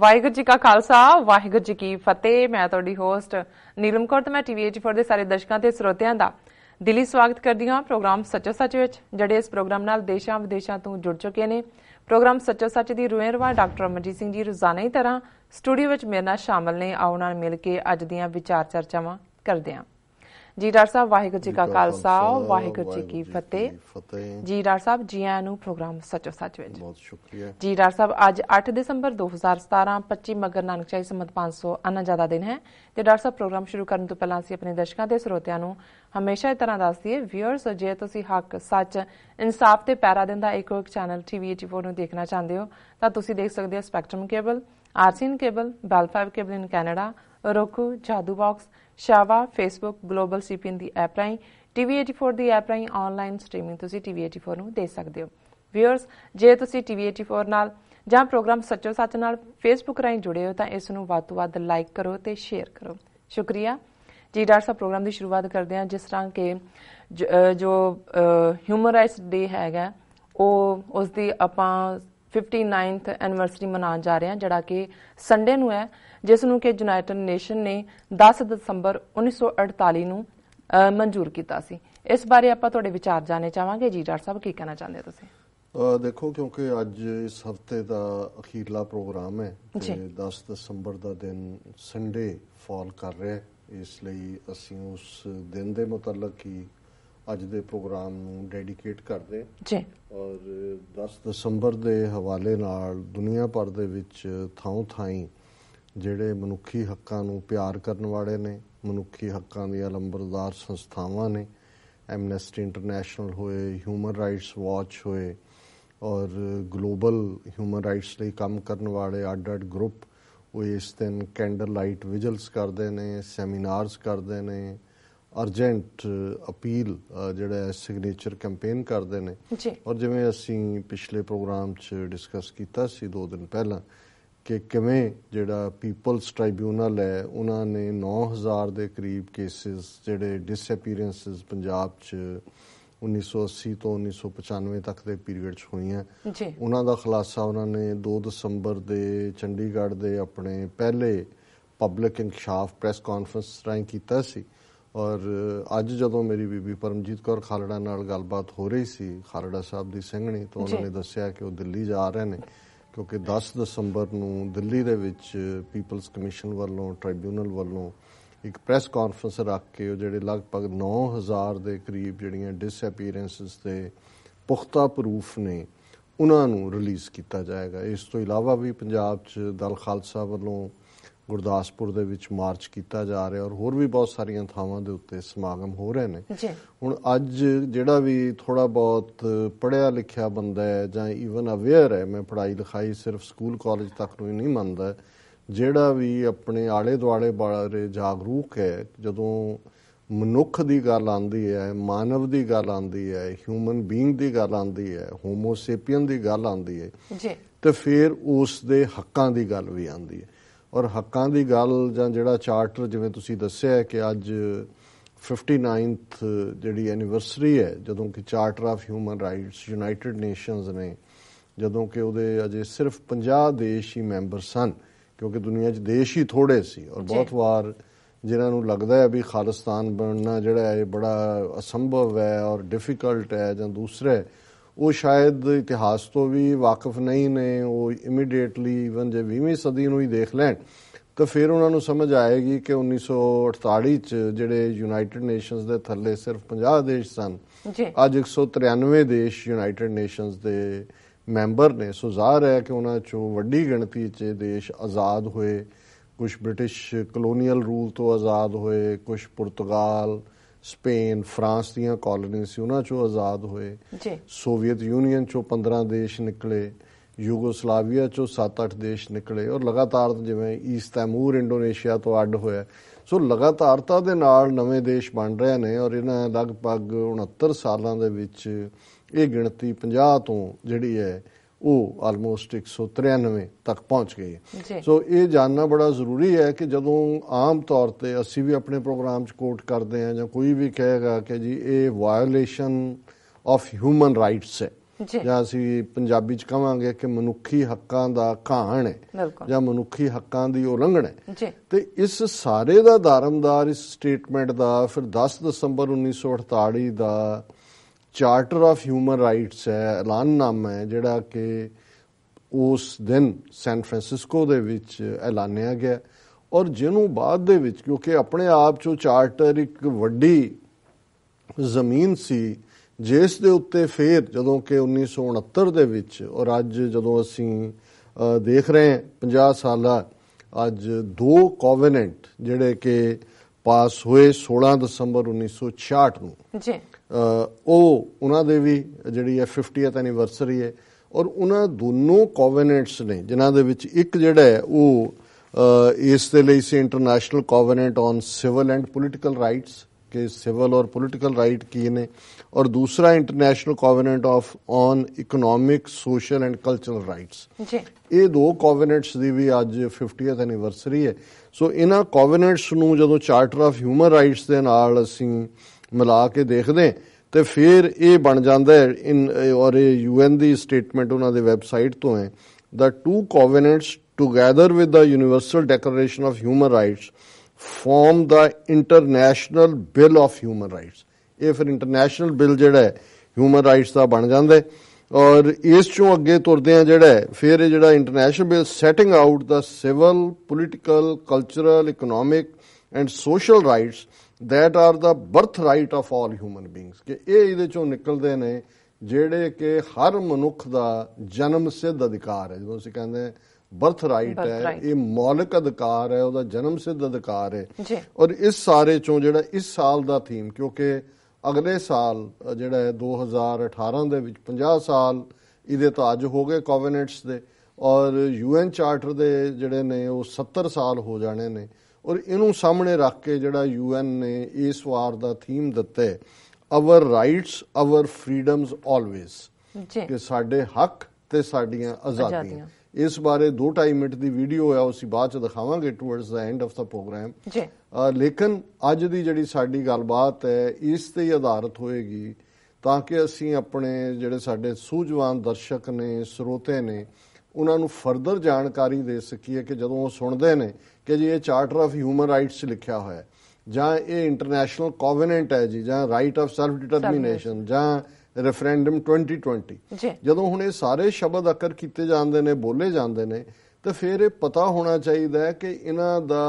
ਵਾਹਿਗੁਰੂ ਜੀ ਕਾ ਖਾਲਸਾ ਵਾਹਿਗੁਰੂ ਜੀ ਕੀ ਫਤਿਹ ਮੈਂ ਤੁਹਾਡੀ ਹੋਸਟ ਨੀਲਮ ਕੌਰ ਤੇ ਮੈਂ ਟੀਵੀ 84 ਦੇ ਸਾਰੇ ਦਰਸ਼ਕਾਂ ਤੇ ਸਰੋਤਿਆਂ ਦਾ ਦਿਲੀ ਸਵਾਗਤ ਕਰਦੀ ਹਾਂ ਪ੍ਰੋਗਰਾਮ ਸੱਚੋ ਸੱਚ ਵਿੱਚ ਜਿਹੜੇ ਇਸ ਪ੍ਰੋਗਰਾਮ ਨਾਲ ਦੇਸ਼ਾਂ ਵਿਦੇਸ਼ਾਂ ਤੋਂ ਜੁੜ ਚੁੱਕੇ ਨੇ ਪ੍ਰੋਗਰਾਮ ਸੱਚੋ ਸੱਚ ਦੀ ਰੂਹੇ ਰਵਾ ਡਾਕਟਰ ਅਮਰਜੀਤ ਸਿੰਘ ਜੀ ਰੋਜ਼ਾਨਾ ਹੀ ਤਰ੍ਹਾਂ ਸਟੂਡੀਓ ਵਿੱਚ ਮੇਰੇ ਨਾਲ ਸ਼ਾਮਲ ਨੇ ਆਉਣ ਨਾਲ ਮਿਲ ਕੇ ਅੱਜ ਦੀਆਂ ਵਿਚਾਰ ਚਰਚਾਵਾਂ ਕਰਦੇ ਹਾਂ ਜੀ ਡਾਕਟਰ ਸਾਹਿਬ ਵਾਹਿਗੁਰੂ ਜੀ ਕਾ ਖਾਲਸਾ ਵਾਹਿਗੁਰੂ ਜੀ ਕੀ ਫਤਿਹ ਜੀ ਡਾਕਟਰ ਸਾਹਿਬ ਜੀ ਆਇਆਂ ਨੂੰ ਪ੍ਰੋਗਰਾਮ ਸੱਚੋ ਸੱਚ ਵਿੱਚ ਬਹੁਤ ਸ਼ੁਕਰੀਆ ਜੀ ਡਾਕਟਰ ਸਾਹਿਬ ਅੱਜ 8 ਦਸੰਬਰ 2017 25 ਮਗਰ ਨਾਨਕ ਚਾਈ ਸੰਮਤ 500 ਅਨਾ ਜ਼ਿਆਦਾ ਦਿਨ ਹੈ ਤੇ ਡਾਕਟਰ ਸਾਹਿਬ ਪ੍ਰੋਗਰਾਮ ਸ਼ੁਰੂ ਕਰਨ ਤੋਂ ਪਹਿਲਾਂ ਅਸੀਂ ਆਪਣੇ ਦਰਸ਼ਕਾਂ ਤੇ ਸਰੋਤਿਆਂ ਨੂੰ ਹਮੇਸ਼ਾ ਇਸ ਤਰ੍ਹਾਂ ਦੱਸਦੀ ਹੈ ਵਿਅਰਸ ਜੇ ਤੁਸੀਂ ਹੱਕ ਸੱਚ ਇਨਸਾਫ ਤੇ ਪੈਰਾ ਦਿੰਦਾ ਇੱਕ ਇੱਕ ਚੈਨਲ ਟੀਵੀ 84 ਨੂੰ ਦੇਖਣਾ ਚਾਹੁੰਦੇ ਹੋ ਤਾਂ ਤੁਸੀਂ ਦੇਖ ਸਕਦੇ ਹੋ Spectrum cable RCN cable Bell 5 cable in Canada Roku Jadoo box ਸ਼ਾਵਾ ਫੇਸਬੁੱਕ ਗਲੋਬਲ ਸੀਪੀਐਨ ਦੀ ਐਪ ਰਾਹੀਂ TV84 ਦੀ ਐਪ ਰਾਹੀਂ ਆਨਲਾਈਨ ਸਟ੍ਰੀਮਿੰਗ ਤੁਸੀਂ TV84 ਨੂੰ ਦੇਖ ਸਕਦੇ ਹੋ ਵਿਅਰਸ ਜੇ ਤੁਸੀਂ TV84 ਨਾਲ ਜਾਂ ਪ੍ਰੋਗਰਾਮ ਸੱਚੋ ਸੱਚ ਨਾਲ ਫੇਸਬੁੱਕ ਰਾਹੀਂ ਜੁੜੇ ਹੋ ਤਾਂ ਇਸ ਨੂੰ ਵੱਧ ਤੋਂ ਵੱਧ ਲਾਈਕ ਕਰੋ ਤੇ ਸ਼ੇਅਰ ਕਰੋ ਸ਼ੁਕਰੀਆ ਜੀ ਡਾਕਟਰ ਸਾਹਿਬ ਪ੍ਰੋਗਰਾਮ ਦੀ ਸ਼ੁਰੂਆਤ ਕਰਦੇ ਹਾਂ ਜਿਸ ਤਰ੍ਹਾਂ ਕਿ ਜੋ ਹਿਊਮਰਾਈਜ਼ਡ ਡੇ ਹੈਗਾ ਉਹ ਉਸ ਦੀ ਆਪਾਂ 59th ਐਨੀਵਰਸਰੀ ਮਨਾਉਣ ਜਾ ਰਹੇ ਹਾਂ ਜਿਹੜਾ ਕਿ ਸੰਡੇ ਨੂੰ ਹੈ ਜਿਸ ਨੂੰ ਕਿ ਯੂਨਾਈਟਿਡ ਨੇਸ਼ਨ ਨੇ 10 ਦਸੰਬਰ 1948 ਨੂੰ ਮਨਜ਼ੂਰ ਕੀਤਾ ਸੀ ਇਸ ਬਾਰੇ ਆਪਾਂ ਤੁਹਾਡੇ ਵਿਚਾਰ ਜਾਣੇ ਚਾਹਾਂਗੇ ਜੀ ਡਾਕਟਰ ਸਾਹਿਬ ਕੀ ਕਹਿਣਾ ਚਾਹੁੰਦੇ ਹੋ ਤੁਸੀਂ ਦੇਖੋ ਕਿਉਂਕਿ ਅੱਜ ਇਸ ਹਫਤੇ ਦਾ ਅਖੀਰਲਾ ਪ੍ਰੋਗਰਾਮ ਹੈ ਤੇ 10 ਦਸੰਬਰ ਦਾ ਦਿਨ ਸੰਡੇ ਫਾਲ ਕਰ ਰਿਹਾ ਹੈ ਇਸ ਲਈ ਅਸੀਂ ਉਸ ਦਿਨ ਦੇ ਮੁਤਲਕ ਹੀ ਅੱਜ ਦੇ ਪ੍ਰੋਗਰਾਮ ਨੂੰ ਡੈਡੀਕੇਟ ਕਰਦੇ ਜੀ ਔਰ 10 ਦਸੰਬਰ ਦੇ ਹਵਾਲੇ ਨਾਲ ਦੁਨੀਆ ਭਰ ਦੇ ਵਿੱਚ ਥਾਂ ਥਾਈ ਜਿਹੜੇ ਮਨੁੱਖੀ ਹੱਕਾਂ ਨੂੰ ਪਿਆਰ ਕਰਨ ਵਾਲੇ ਨੇ ਮਨੁੱਖੀ ਹੱਕਾਂ ਦੀਆਂ ਲੰਬਰਦਾਰ ਸੰਸਥਾਵਾਂ ਨੇ ਐਮਨੈਸਟੀ ਇੰਟਰਨੈਸ਼ਨਲ ਹੋਏ ਹਿਊਮਨ ਰਾਈਟਸ ਵਾਚ ਹੋਏ ਔਰ ਗਲੋਬਲ ਹਿਊਮਨ ਰਾਈਟਸ ਲਈ ਕੰਮ ਕਰਨ ਵਾਲੇ ਅੱਡ ਗਰੁੱਪ ਉਹ ਇਸ ਦਿਨ ਕੈਂਡਲ ਲਾਈਟ ਵਿਜਲਸ ਕਰਦੇ ਨੇ ਸੈਮੀਨਾਰਸ ਕਰਦੇ ਨੇ ਅਰਜੈਂਟ ਅਪੀਲ ਜਿਹੜਾ ਸਿਗਨੇਚਰ ਕੈਂਪੇਨ ਕਰਦੇ ਨੇ ਔਰ ਜਿਵੇਂ ਅਸੀਂ ਪਿਛਲੇ ਪ੍ਰੋਗਰਾਮ 'ਚ ਡਿਸਕਸ ਕੀਤਾ ਸੀ 2 ਦਿਨ ਪਹਿਲਾਂ ਕਿ ਕਿਵੇਂ ਜਿਹੜਾ ਪੀਪਲਸ ਟ੍ਰਾਈਬਿਊਨਲ ਹੈ ਉਹਨਾਂ ਨੇ 9000 ਦੇ ਕਰੀਬ ਕੇਸਿਸ ਜਿਹੜੇ ਡਿਸਅਪੀਅਰੈਂਸਸ ਪੰਜਾਬ 'ਚ 1980 ਤੋਂ 1995 ਤੱਕ ਦੇ ਪੀਰੀਅਡ 'ਚ ਹੋਈਆਂ ਉਹਨਾਂ ਦਾ ਖੁਲਾਸਾ ਉਹਨਾਂ ਨੇ 2 ਦਸੰਬਰ ਦੇ ਚੰਡੀਗੜ੍ਹ ਦੇ ਆਪਣੇ ਪਹਿਲੇ ਪਬਲਿਕ ਇਨਕਸ਼ਾਫ ਪ੍ਰੈਸ ਕਾਨਫਰੰਸ ਰਾਹੀਂ ਕੀਤਾ ਸੀ ਔਰ ਅੱਜ ਜਦੋਂ ਮੇਰੀ ਬੀਬੀ ਪਰਮਜੀਤ ਕੌਰ ਖਾਲੜਾ ਨਾਲ ਗੱਲਬਾਤ ਹੋ ਰਹੀ ਸੀ ਖਾਲੜਾ ਸਾਹਿਬ ਦੀ ਸਿੰਘਣੀ ਤੋਂ ਉਹਨਾਂ ਨੇ ਦੱਸਿਆ ਕਿ ਉਹ ਦਿੱਲੀ ਜਾ ਰਹੇ ਨੇ ਕਿਉਂਕਿ 10 ਦਸੰਬਰ ਨੂੰ ਦਿੱਲੀ ਦੇ ਵਿੱਚ ਪੀਪਲਸ ਕਮਿਸ਼ਨ ਵੱਲੋਂ ਟ੍ਰਿਬਿਊਨਲ ਵੱਲੋਂ ਇੱਕ ਪ੍ਰੈਸ ਕਾਨਫਰੰਸ ਰੱਖ ਕੇ ਉਹ ਜਿਹੜੇ ਲਗਭਗ 9000 ਦੇ ਕਰੀਬ ਜਿਹੜੀਆਂ ਡਿਸਅਪੀਅਰੈਂਸਸ ਤੇ ਪੁਖਤਾ ਪ੍ਰੂਫ ਨੇ ਉਹਨਾਂ ਨੂੰ ਰਿਲੀਜ਼ ਕੀਤਾ ਜਾਏਗਾ ਇਸ ਤੋਂ ਇਲਾਵਾ ਵੀ ਪੰਜਾਬ 'ਚ ਦਲ ਖਾਲਸਾ ਵੱਲੋਂ ਗੁਰਦਾਸਪੁਰ ਦੇ ਵਿੱਚ ਮਾਰਚ ਕੀਤਾ ਜਾ ਰਿਹਾ ਔਰ ਹੋਰ ਵੀ ਬਹੁਤ ਸਾਰੀਆਂ ਥਾਵਾਂ ਦੇ ਉੱਤੇ ਸਮਾਗਮ ਹੋ ਰਹੇ ਨੇ ਜੀ ਹੁਣ ਅੱਜ ਜਿਹੜਾ ਵੀ ਥੋੜਾ ਬਹੁਤ ਪੜਿਆ ਲਿਖਿਆ ਬੰਦਾ ਹੈ ਜਾਂ ਇਵਨ ਅਵੇਅਰ ਹੈ ਮੈਂ ਪੜਾਈ ਲਿਖਾਈ ਸਿਰਫ ਸਕੂਲ ਕਾਲਜ ਤੱਕ ਨੂੰ ਨਹੀਂ ਮੰਨਦਾ ਜਿਹੜਾ ਵੀ ਆਪਣੇ ਆਲੇ ਦੁਆਲੇ ਬਾਰੇ ਜਾਗਰੂਕ ਹੈ ਜਦੋਂ ਮਨੁੱਖ ਦੀ ਗੱਲ ਆਉਂਦੀ ਹੈ ਮਾਨਵ ਦੀ ਗੱਲ ਆਉਂਦੀ ਹੈ ਹਿਊਮਨ ਬੀਇੰਗ ਦੀ ਗੱਲ ਆਉਂਦੀ ਹੈ ਹੋਮੋਸੇਪੀਅਨ ਦੀ ਗੱਲ ਆਉਂਦੀ ਹੈ ਜੀ ਤੇ ਫਿਰ ਉਸ ਦੇ ਹੱਕਾਂ ਦੀ ਗੱਲ ਵੀ ਆਉਂਦੀ ਹੈ ਔਰ ਹੱਕਾਂ ਦੀ ਗੱਲ ਜਾਂ ਜਿਹੜਾ ਚਾਰਟਰ ਜਿਵੇਂ ਤੁਸੀਂ ਦੱਸਿਆ ਕਿ ਅੱਜ 59th ਜਿਹੜੀ ਐਨੀਵਰਸਰੀ ਹੈ ਜਦੋਂ ਕਿ Charter of Human Rights United Nations ਨੇ ਜਦੋਂ ਕਿ ਉਹਦੇ ਅਜੇ ਸਿਰਫ 50 ਦੇਸ਼ ਹੀ ਮੈਂਬਰ ਸਨ ਕਿਉਂਕਿ ਦੁਨੀਆ 'ਚ ਦੇਸ਼ ਹੀ ਥੋੜੇ ਸੀ ਔਰ ਬਹੁਤ ਵਾਰ ਜਿਨ੍ਹਾਂ ਨੂੰ ਲੱਗਦਾ ਹੈ ਵੀ ਖਾਲਿਸਤਾਨ ਬਣਨਾ ਜਿਹੜਾ ਹੈ ਬੜਾ ਅਸੰਭਵ ਹੈ ਔਰ ਡਿਫਿਕਲਟ ਹੈ ਜਾਂ ਦੂਸਰੇ ਉਹ ਸ਼ਾਇਦ ਇਤਿਹਾਸ ਤੋਂ ਵੀ ਵਾਕਿਫ ਨਹੀਂ ਨੇ ਉਹ ਇਮੀਡੀਏਟਲੀ ਇਵਨ ਜੇ 20ਵੀਂ ਸਦੀ ਨੂੰ ਹੀ ਦੇਖ ਲੈਣ ਤਾਂ ਫਿਰ ਉਹਨਾਂ ਨੂੰ ਸਮਝ ਆਏਗੀ ਕਿ 1948 ਚ ਜਿਹੜੇ ਯੂਨਾਈਟਿਡ ਨੇਸ਼ਨਸ ਦੇ ਥੱਲੇ ਸਿਰਫ 50 ਦੇਸ਼ ਸਨ ਅੱਜ 193 ਦੇਸ਼ ਯੂਨਾਈਟਿਡ ਨੇਸ਼ਨਸ ਦੇ ਮੈਂਬਰ ਨੇ ਸੋ ਜ਼ਾਹਰ ਹੈ ਕਿ ਉਹਨਾਂ ਚੋਂ ਵੱਡੀ ਗਿਣਤੀ 'ਚ ਦੇਸ਼ ਆਜ਼ਾਦ ਹੋਏ ਕੁਝ ਬ੍ਰਿਟਿਸ਼ ਕਲੋਨੀਅਲ ਰੂਲ ਤੋਂ ਆਜ਼ਾਦ ਹੋਏ ਕੁਝ ਪੁਰਤਗਾਲ ਸਪੇਨ ਫਰਾਂਸ ਦੀਆਂ ਕਾਲੋਨੀਆਂ ਸੀ ਉਹਨਾਂ ਚੋਂ ਆਜ਼ਾਦ ਹੋਏ ਜੀ ਸੋਵੀਅਤ ਯੂਨੀਅਨ ਚੋਂ 15 ਦੇਸ਼ ਨਿਕਲੇ ਯੂਗੋਸਲਾਵੀਆ ਚੋਂ 7-8 ਦੇਸ਼ ਨਿਕਲੇ ਔਰ ਲਗਾਤਾਰ ਜਿਵੇਂ ਈਸਟ ਤੈਮੂਰ ਇੰਡੋਨੇਸ਼ੀਆ ਤੋਂ ਅੱਡ ਹੋਇਆ ਸੋ ਲਗਾਤਾਰਤਾ ਦੇ ਨਾਲ ਨਵੇਂ ਦੇਸ਼ ਬਣ ਰਹੇ ਨੇ ਔਰ ਇਹਨਾਂ ਲਗਭਗ 69 ਸਾਲਾਂ ਦੇ ਵਿੱਚ ਇਹ ਗਿਣਤੀ 50 ਤੋਂ ਜਿਹੜੀ ਹੈ ਉਹ ਆਲਮੋਸਟ 193 ਤੱਕ ਪਹੁੰਚ ਗਈ ਹੈ ਸੋ ਇਹ ਜਾਨਣਾ ਬੜਾ ਜ਼ਰੂਰੀ ਹੈ ਕਿ ਜਦੋਂ ਆਮ ਤੌਰ ਤੇ ਅਸੀਂ ਵੀ ਆਪਣੇ ਪ੍ਰੋਗਰਾਮ 'ਚ ਕੋਟ ਕਰਦੇ ਆ ਜਾਂ ਕੋਈ ਵੀ ਕਹੇਗਾ ਕਿ ਜੀ ਇਹ ਵਾਇਓਲੇਸ਼ਨ ਆਫ ਹਿਊਮਨ ਰਾਈਟਸ ਹੈ ਜਾਂ ਅਸੀਂ ਪੰਜਾਬੀ 'ਚ ਕਵਾਂਗੇ ਕਿ ਮਨੁੱਖੀ ਹੱਕਾਂ ਦਾ ਘਾਣ ਹੈ ਜਾਂ ਮਨੁੱਖੀ ਹੱਕਾਂ ਦੀ ਉਲੰਘਣਾ ਹੈ ਤੇ ਇਸ ਸਾਰੇ ਦਾ ਧਾਰਮਦਾਰ ਇਸ ਸਟੇਟਮੈਂਟ ਦਾ ਫਿਰ 10 ਦਸੰਬਰ 1948 ਦਾ ਚਾਰਟਰ ਆਫ ਹਿਊਮਨ ਰਾਈਟਸ ਹੈ ਐਲਾਨਨਾਮਾ ਹੈ ਜਿਹੜਾ ਕਿ ਉਸ ਦਿਨ ਸੈਨ ਫ੍ਰਾਂਸਿਸਕੋ ਦੇ ਵਿੱਚ ਐਲਾਨਿਆ ਗਿਆ ਔਰ ਜਿਹਨੂੰ ਬਾਅਦ ਦੇ ਵਿੱਚ ਕਿਉਂਕਿ ਆਪਣੇ ਆਪ ਚੋਂ ਚਾਰਟਰ ਇੱਕ ਵੱਡੀ ਜ਼ਮੀਨ ਸੀ ਜਿਸ ਦੇ ਉੱਤੇ ਫੇਰ ਜਦੋਂ ਕਿ 1969 ਦੇ ਵਿੱਚ ਔਰ ਅੱਜ ਜਦੋਂ ਅਸੀਂ ਦੇਖ ਰਹੇ ਹਾਂ 50 ਸਾਲਾ ਅੱਜ ਦੋ ਕੋਵਨੈਂਟ ਜਿਹੜੇ ਕਿ ਪਾਸ ਹੋਏ 16 ਦਸੰਬਰ 1966 ਨੂੰ ਜੀ ਉਹ ਉਹਨਾਂ ਦੇ ਵੀ ਜਿਹੜੀ ਹੈ 50th ਐਨੀਵਰਸਰੀ ਹੈ ਔਰ ਉਹਨਾਂ ਦੋਨੋਂ ਕੋਵਨੈਂਟਸ ਨੇ ਜਿਨ੍ਹਾਂ ਦੇ ਵਿੱਚ ਇੱਕ ਜਿਹੜਾ ਹੈ ਉਹ ਇਸ ਦੇ ਲਈ ਸੀ International ਕੋਵਨੈਂਟ on civil and Political Rights ਕਿ ਸਿਵਲ ਔਰ ਪੋਲੀਟੀਕਲ ਰਾਈਟ ਕੀ ਨੇ ਔਰ ਦੂਸਰਾ International Covenant of on economic social and cultural Rights ਜੀ ਇਹ ਦੋ ਕੋਵਨੈਂਟਸ ਦੀ ਵੀ ਅੱਜ 50th ਐਨੀਵਰਸਰੀ ਹੈ ਸੋ ਇਹਨਾਂ ਕੋਵਨੈਂਟਸ ਨੂੰ ਜਦੋਂ ਚਾਰਟਰ ਆਫ ਹਿਊਮਨ ਰਾਈਟਸ ਦੇ ਨਾਲ ਅਸੀਂ ਮਿਲਾ ਕੇ ਦੇਖਦੇ ਤੇ ਫਿਰ ਇਹ ਬਣ ਜਾਂਦਾ ਹੈ ਇਨ ਔਰ ਇਹ ਯੂਐਨ ਦੀ ਸਟੇਟਮੈਂਟ ਉਹਨਾਂ ਦੇ ਵੈਬਸਾਈਟ ਤੋਂ ਹੈ the two covenants together with the Universal Declaration of Human Rights form the International Bill of Human Rights ਇਹ ਫਿਰ ਇੰਟਰਨੈਸ਼ਨਲ ਬਿਲ ਜਿਹੜਾ ਹੈ ਹਿਊਮਨ ਰਾਈਟਸ ਦਾ ਬਣ ਜਾਂਦਾ ਔਰ ਇਸ ਚੋਂ ਅੱਗੇ ਤੁਰਦੇ ਆ ਜਿਹੜਾ ਫਿਰ ਇਹ ਜਿਹੜਾ International Bill setting out the civil political cultural economic and social rights that are the birth right of all human beings ਕਿ ਇਹ ਇਹਦੇ ਚੋਂ ਨਿਕਲਦੇ ਨੇ ਜਿਹੜੇ ਕਿ ਹਰ ਮਨੁੱਖ ਦਾ ਜਨਮ ਸਿੱਧ ਅਧਿਕਾਰ ਹੈ ਜਦੋਂ ਅਸੀਂ ਕਹਿੰਦੇ ਹਾਂ ਬਰਥ ਰਾਈਟ ਹੈ ਇਹ ਮੌਲਿਕ ਅਧਿਕਾਰ ਹੈ ਉਹਦਾ ਜਨਮ ਸਿੱਧ ਅਧਿਕਾਰ ਹੈ ਔਰ ਇਸ ਸਾਰੇ ਚੋਂ ਜਿਹੜਾ ਇਸ ਸਾਲ ਦਾ ਥੀਮ ਕਿਉਂਕਿ ਅਗਲੇ ਸਾਲ ਜਿਹੜਾ ਹੈ 2018 ਦੇ ਵਿੱਚ 50 ਸਾਲ ਇਹਦੇ ਤੋਂ ਅੱਜ ਹੋ ਗਏ ਕੋਵੈਨੈਂਟਸ ਦੇ ਔਰ ਯੂਐਨ ਚਾਰਟਰ ਦੇ ਜਿਹੜੇ ਨੇ ਉਹ 70 ਸਾਲ ਹੋ ਜਾਣੇ ਨੇ ਔਰ ਇਹਨੂੰ ਸਾਹਮਣੇ ਰੱਖ ਕੇ ਜਿਹੜਾ ਯੂਐਨ ਨੇ ਇਸ ਵਾਰ ਦਾ ਥੀਮ ਦਿੱਤਾ ਹੈ our rights our freedoms always ਕਿ ਸਾਡੇ ਹੱਕ ਤੇ ਸਾਡੀਆਂ ਆਜ਼ਾਦੀਆਂ ਇਸ ਬਾਰੇ 2.5 ਮਿੰਟ ਦੀ ਵੀਡੀਓ ਹੈ ਉਸੇ ਬਾਅਦ ਚ ਦਿਖਾਵਾਂਗੇ towards the end of the program ਜੀ ਲੇਕਿਨ ਅੱਜ ਦੀ ਜਿਹੜੀ ਸਾਡੀ ਗੱਲਬਾਤ ਹੈ ਇਸ ਤੇ ਹੀ ਆਧਾਰਿਤ ਹੋਏਗੀ ਤਾਂ ਕਿ ਅਸੀਂ ਆਪਣੇ ਜਿਹੜੇ ਸਾਡੇ ਸੂਝਵਾਨ ਦਰਸ਼ਕ ਨੇ ਸਰੋਤੇ ਨੇ ਉਹਨਾਂ ਨੂੰ ਫਰਦਰ ਜਾਣਕਾਰੀ ਦੇ ਸਕੀਏ ਕਿ ਜਦੋਂ ਉਹ ਸੁਣਦੇ ਨੇ ਕਿ ਜੀ ਇਹ ਚਾਰਟਰ ਆਫ ਹਿਊਮਨ ਰਾਈਟਸ ਲਿਖਿਆ ਹੋਇਆ ਹੈ ਜਾਂ ਇਹ ਇੰਟਰਨੈਸ਼ਨਲ ਕੋਵਨੈਂਟ ਹੈ ਜੀ ਜਾਂ ਰਾਈਟ ਆਫ ਸੈਲਫ ਡਿਟਰਮੀਨੇਸ਼ਨ ਜਾਂ ਰੈਫਰੈਂਡਮ 2020 ਜਦੋਂ ਹੁਣ ਇਹ ਸਾਰੇ ਸ਼ਬਦ ਅਕਰ ਕੀਤੇ ਜਾਂਦੇ ਨੇ ਬੋਲੇ ਜਾਂਦੇ ਨੇ ਤਾਂ ਫਿਰ ਇਹ ਪਤਾ ਹੋਣਾ ਚਾਹੀਦਾ ਹੈ ਕਿ ਇਹਨਾਂ ਦਾ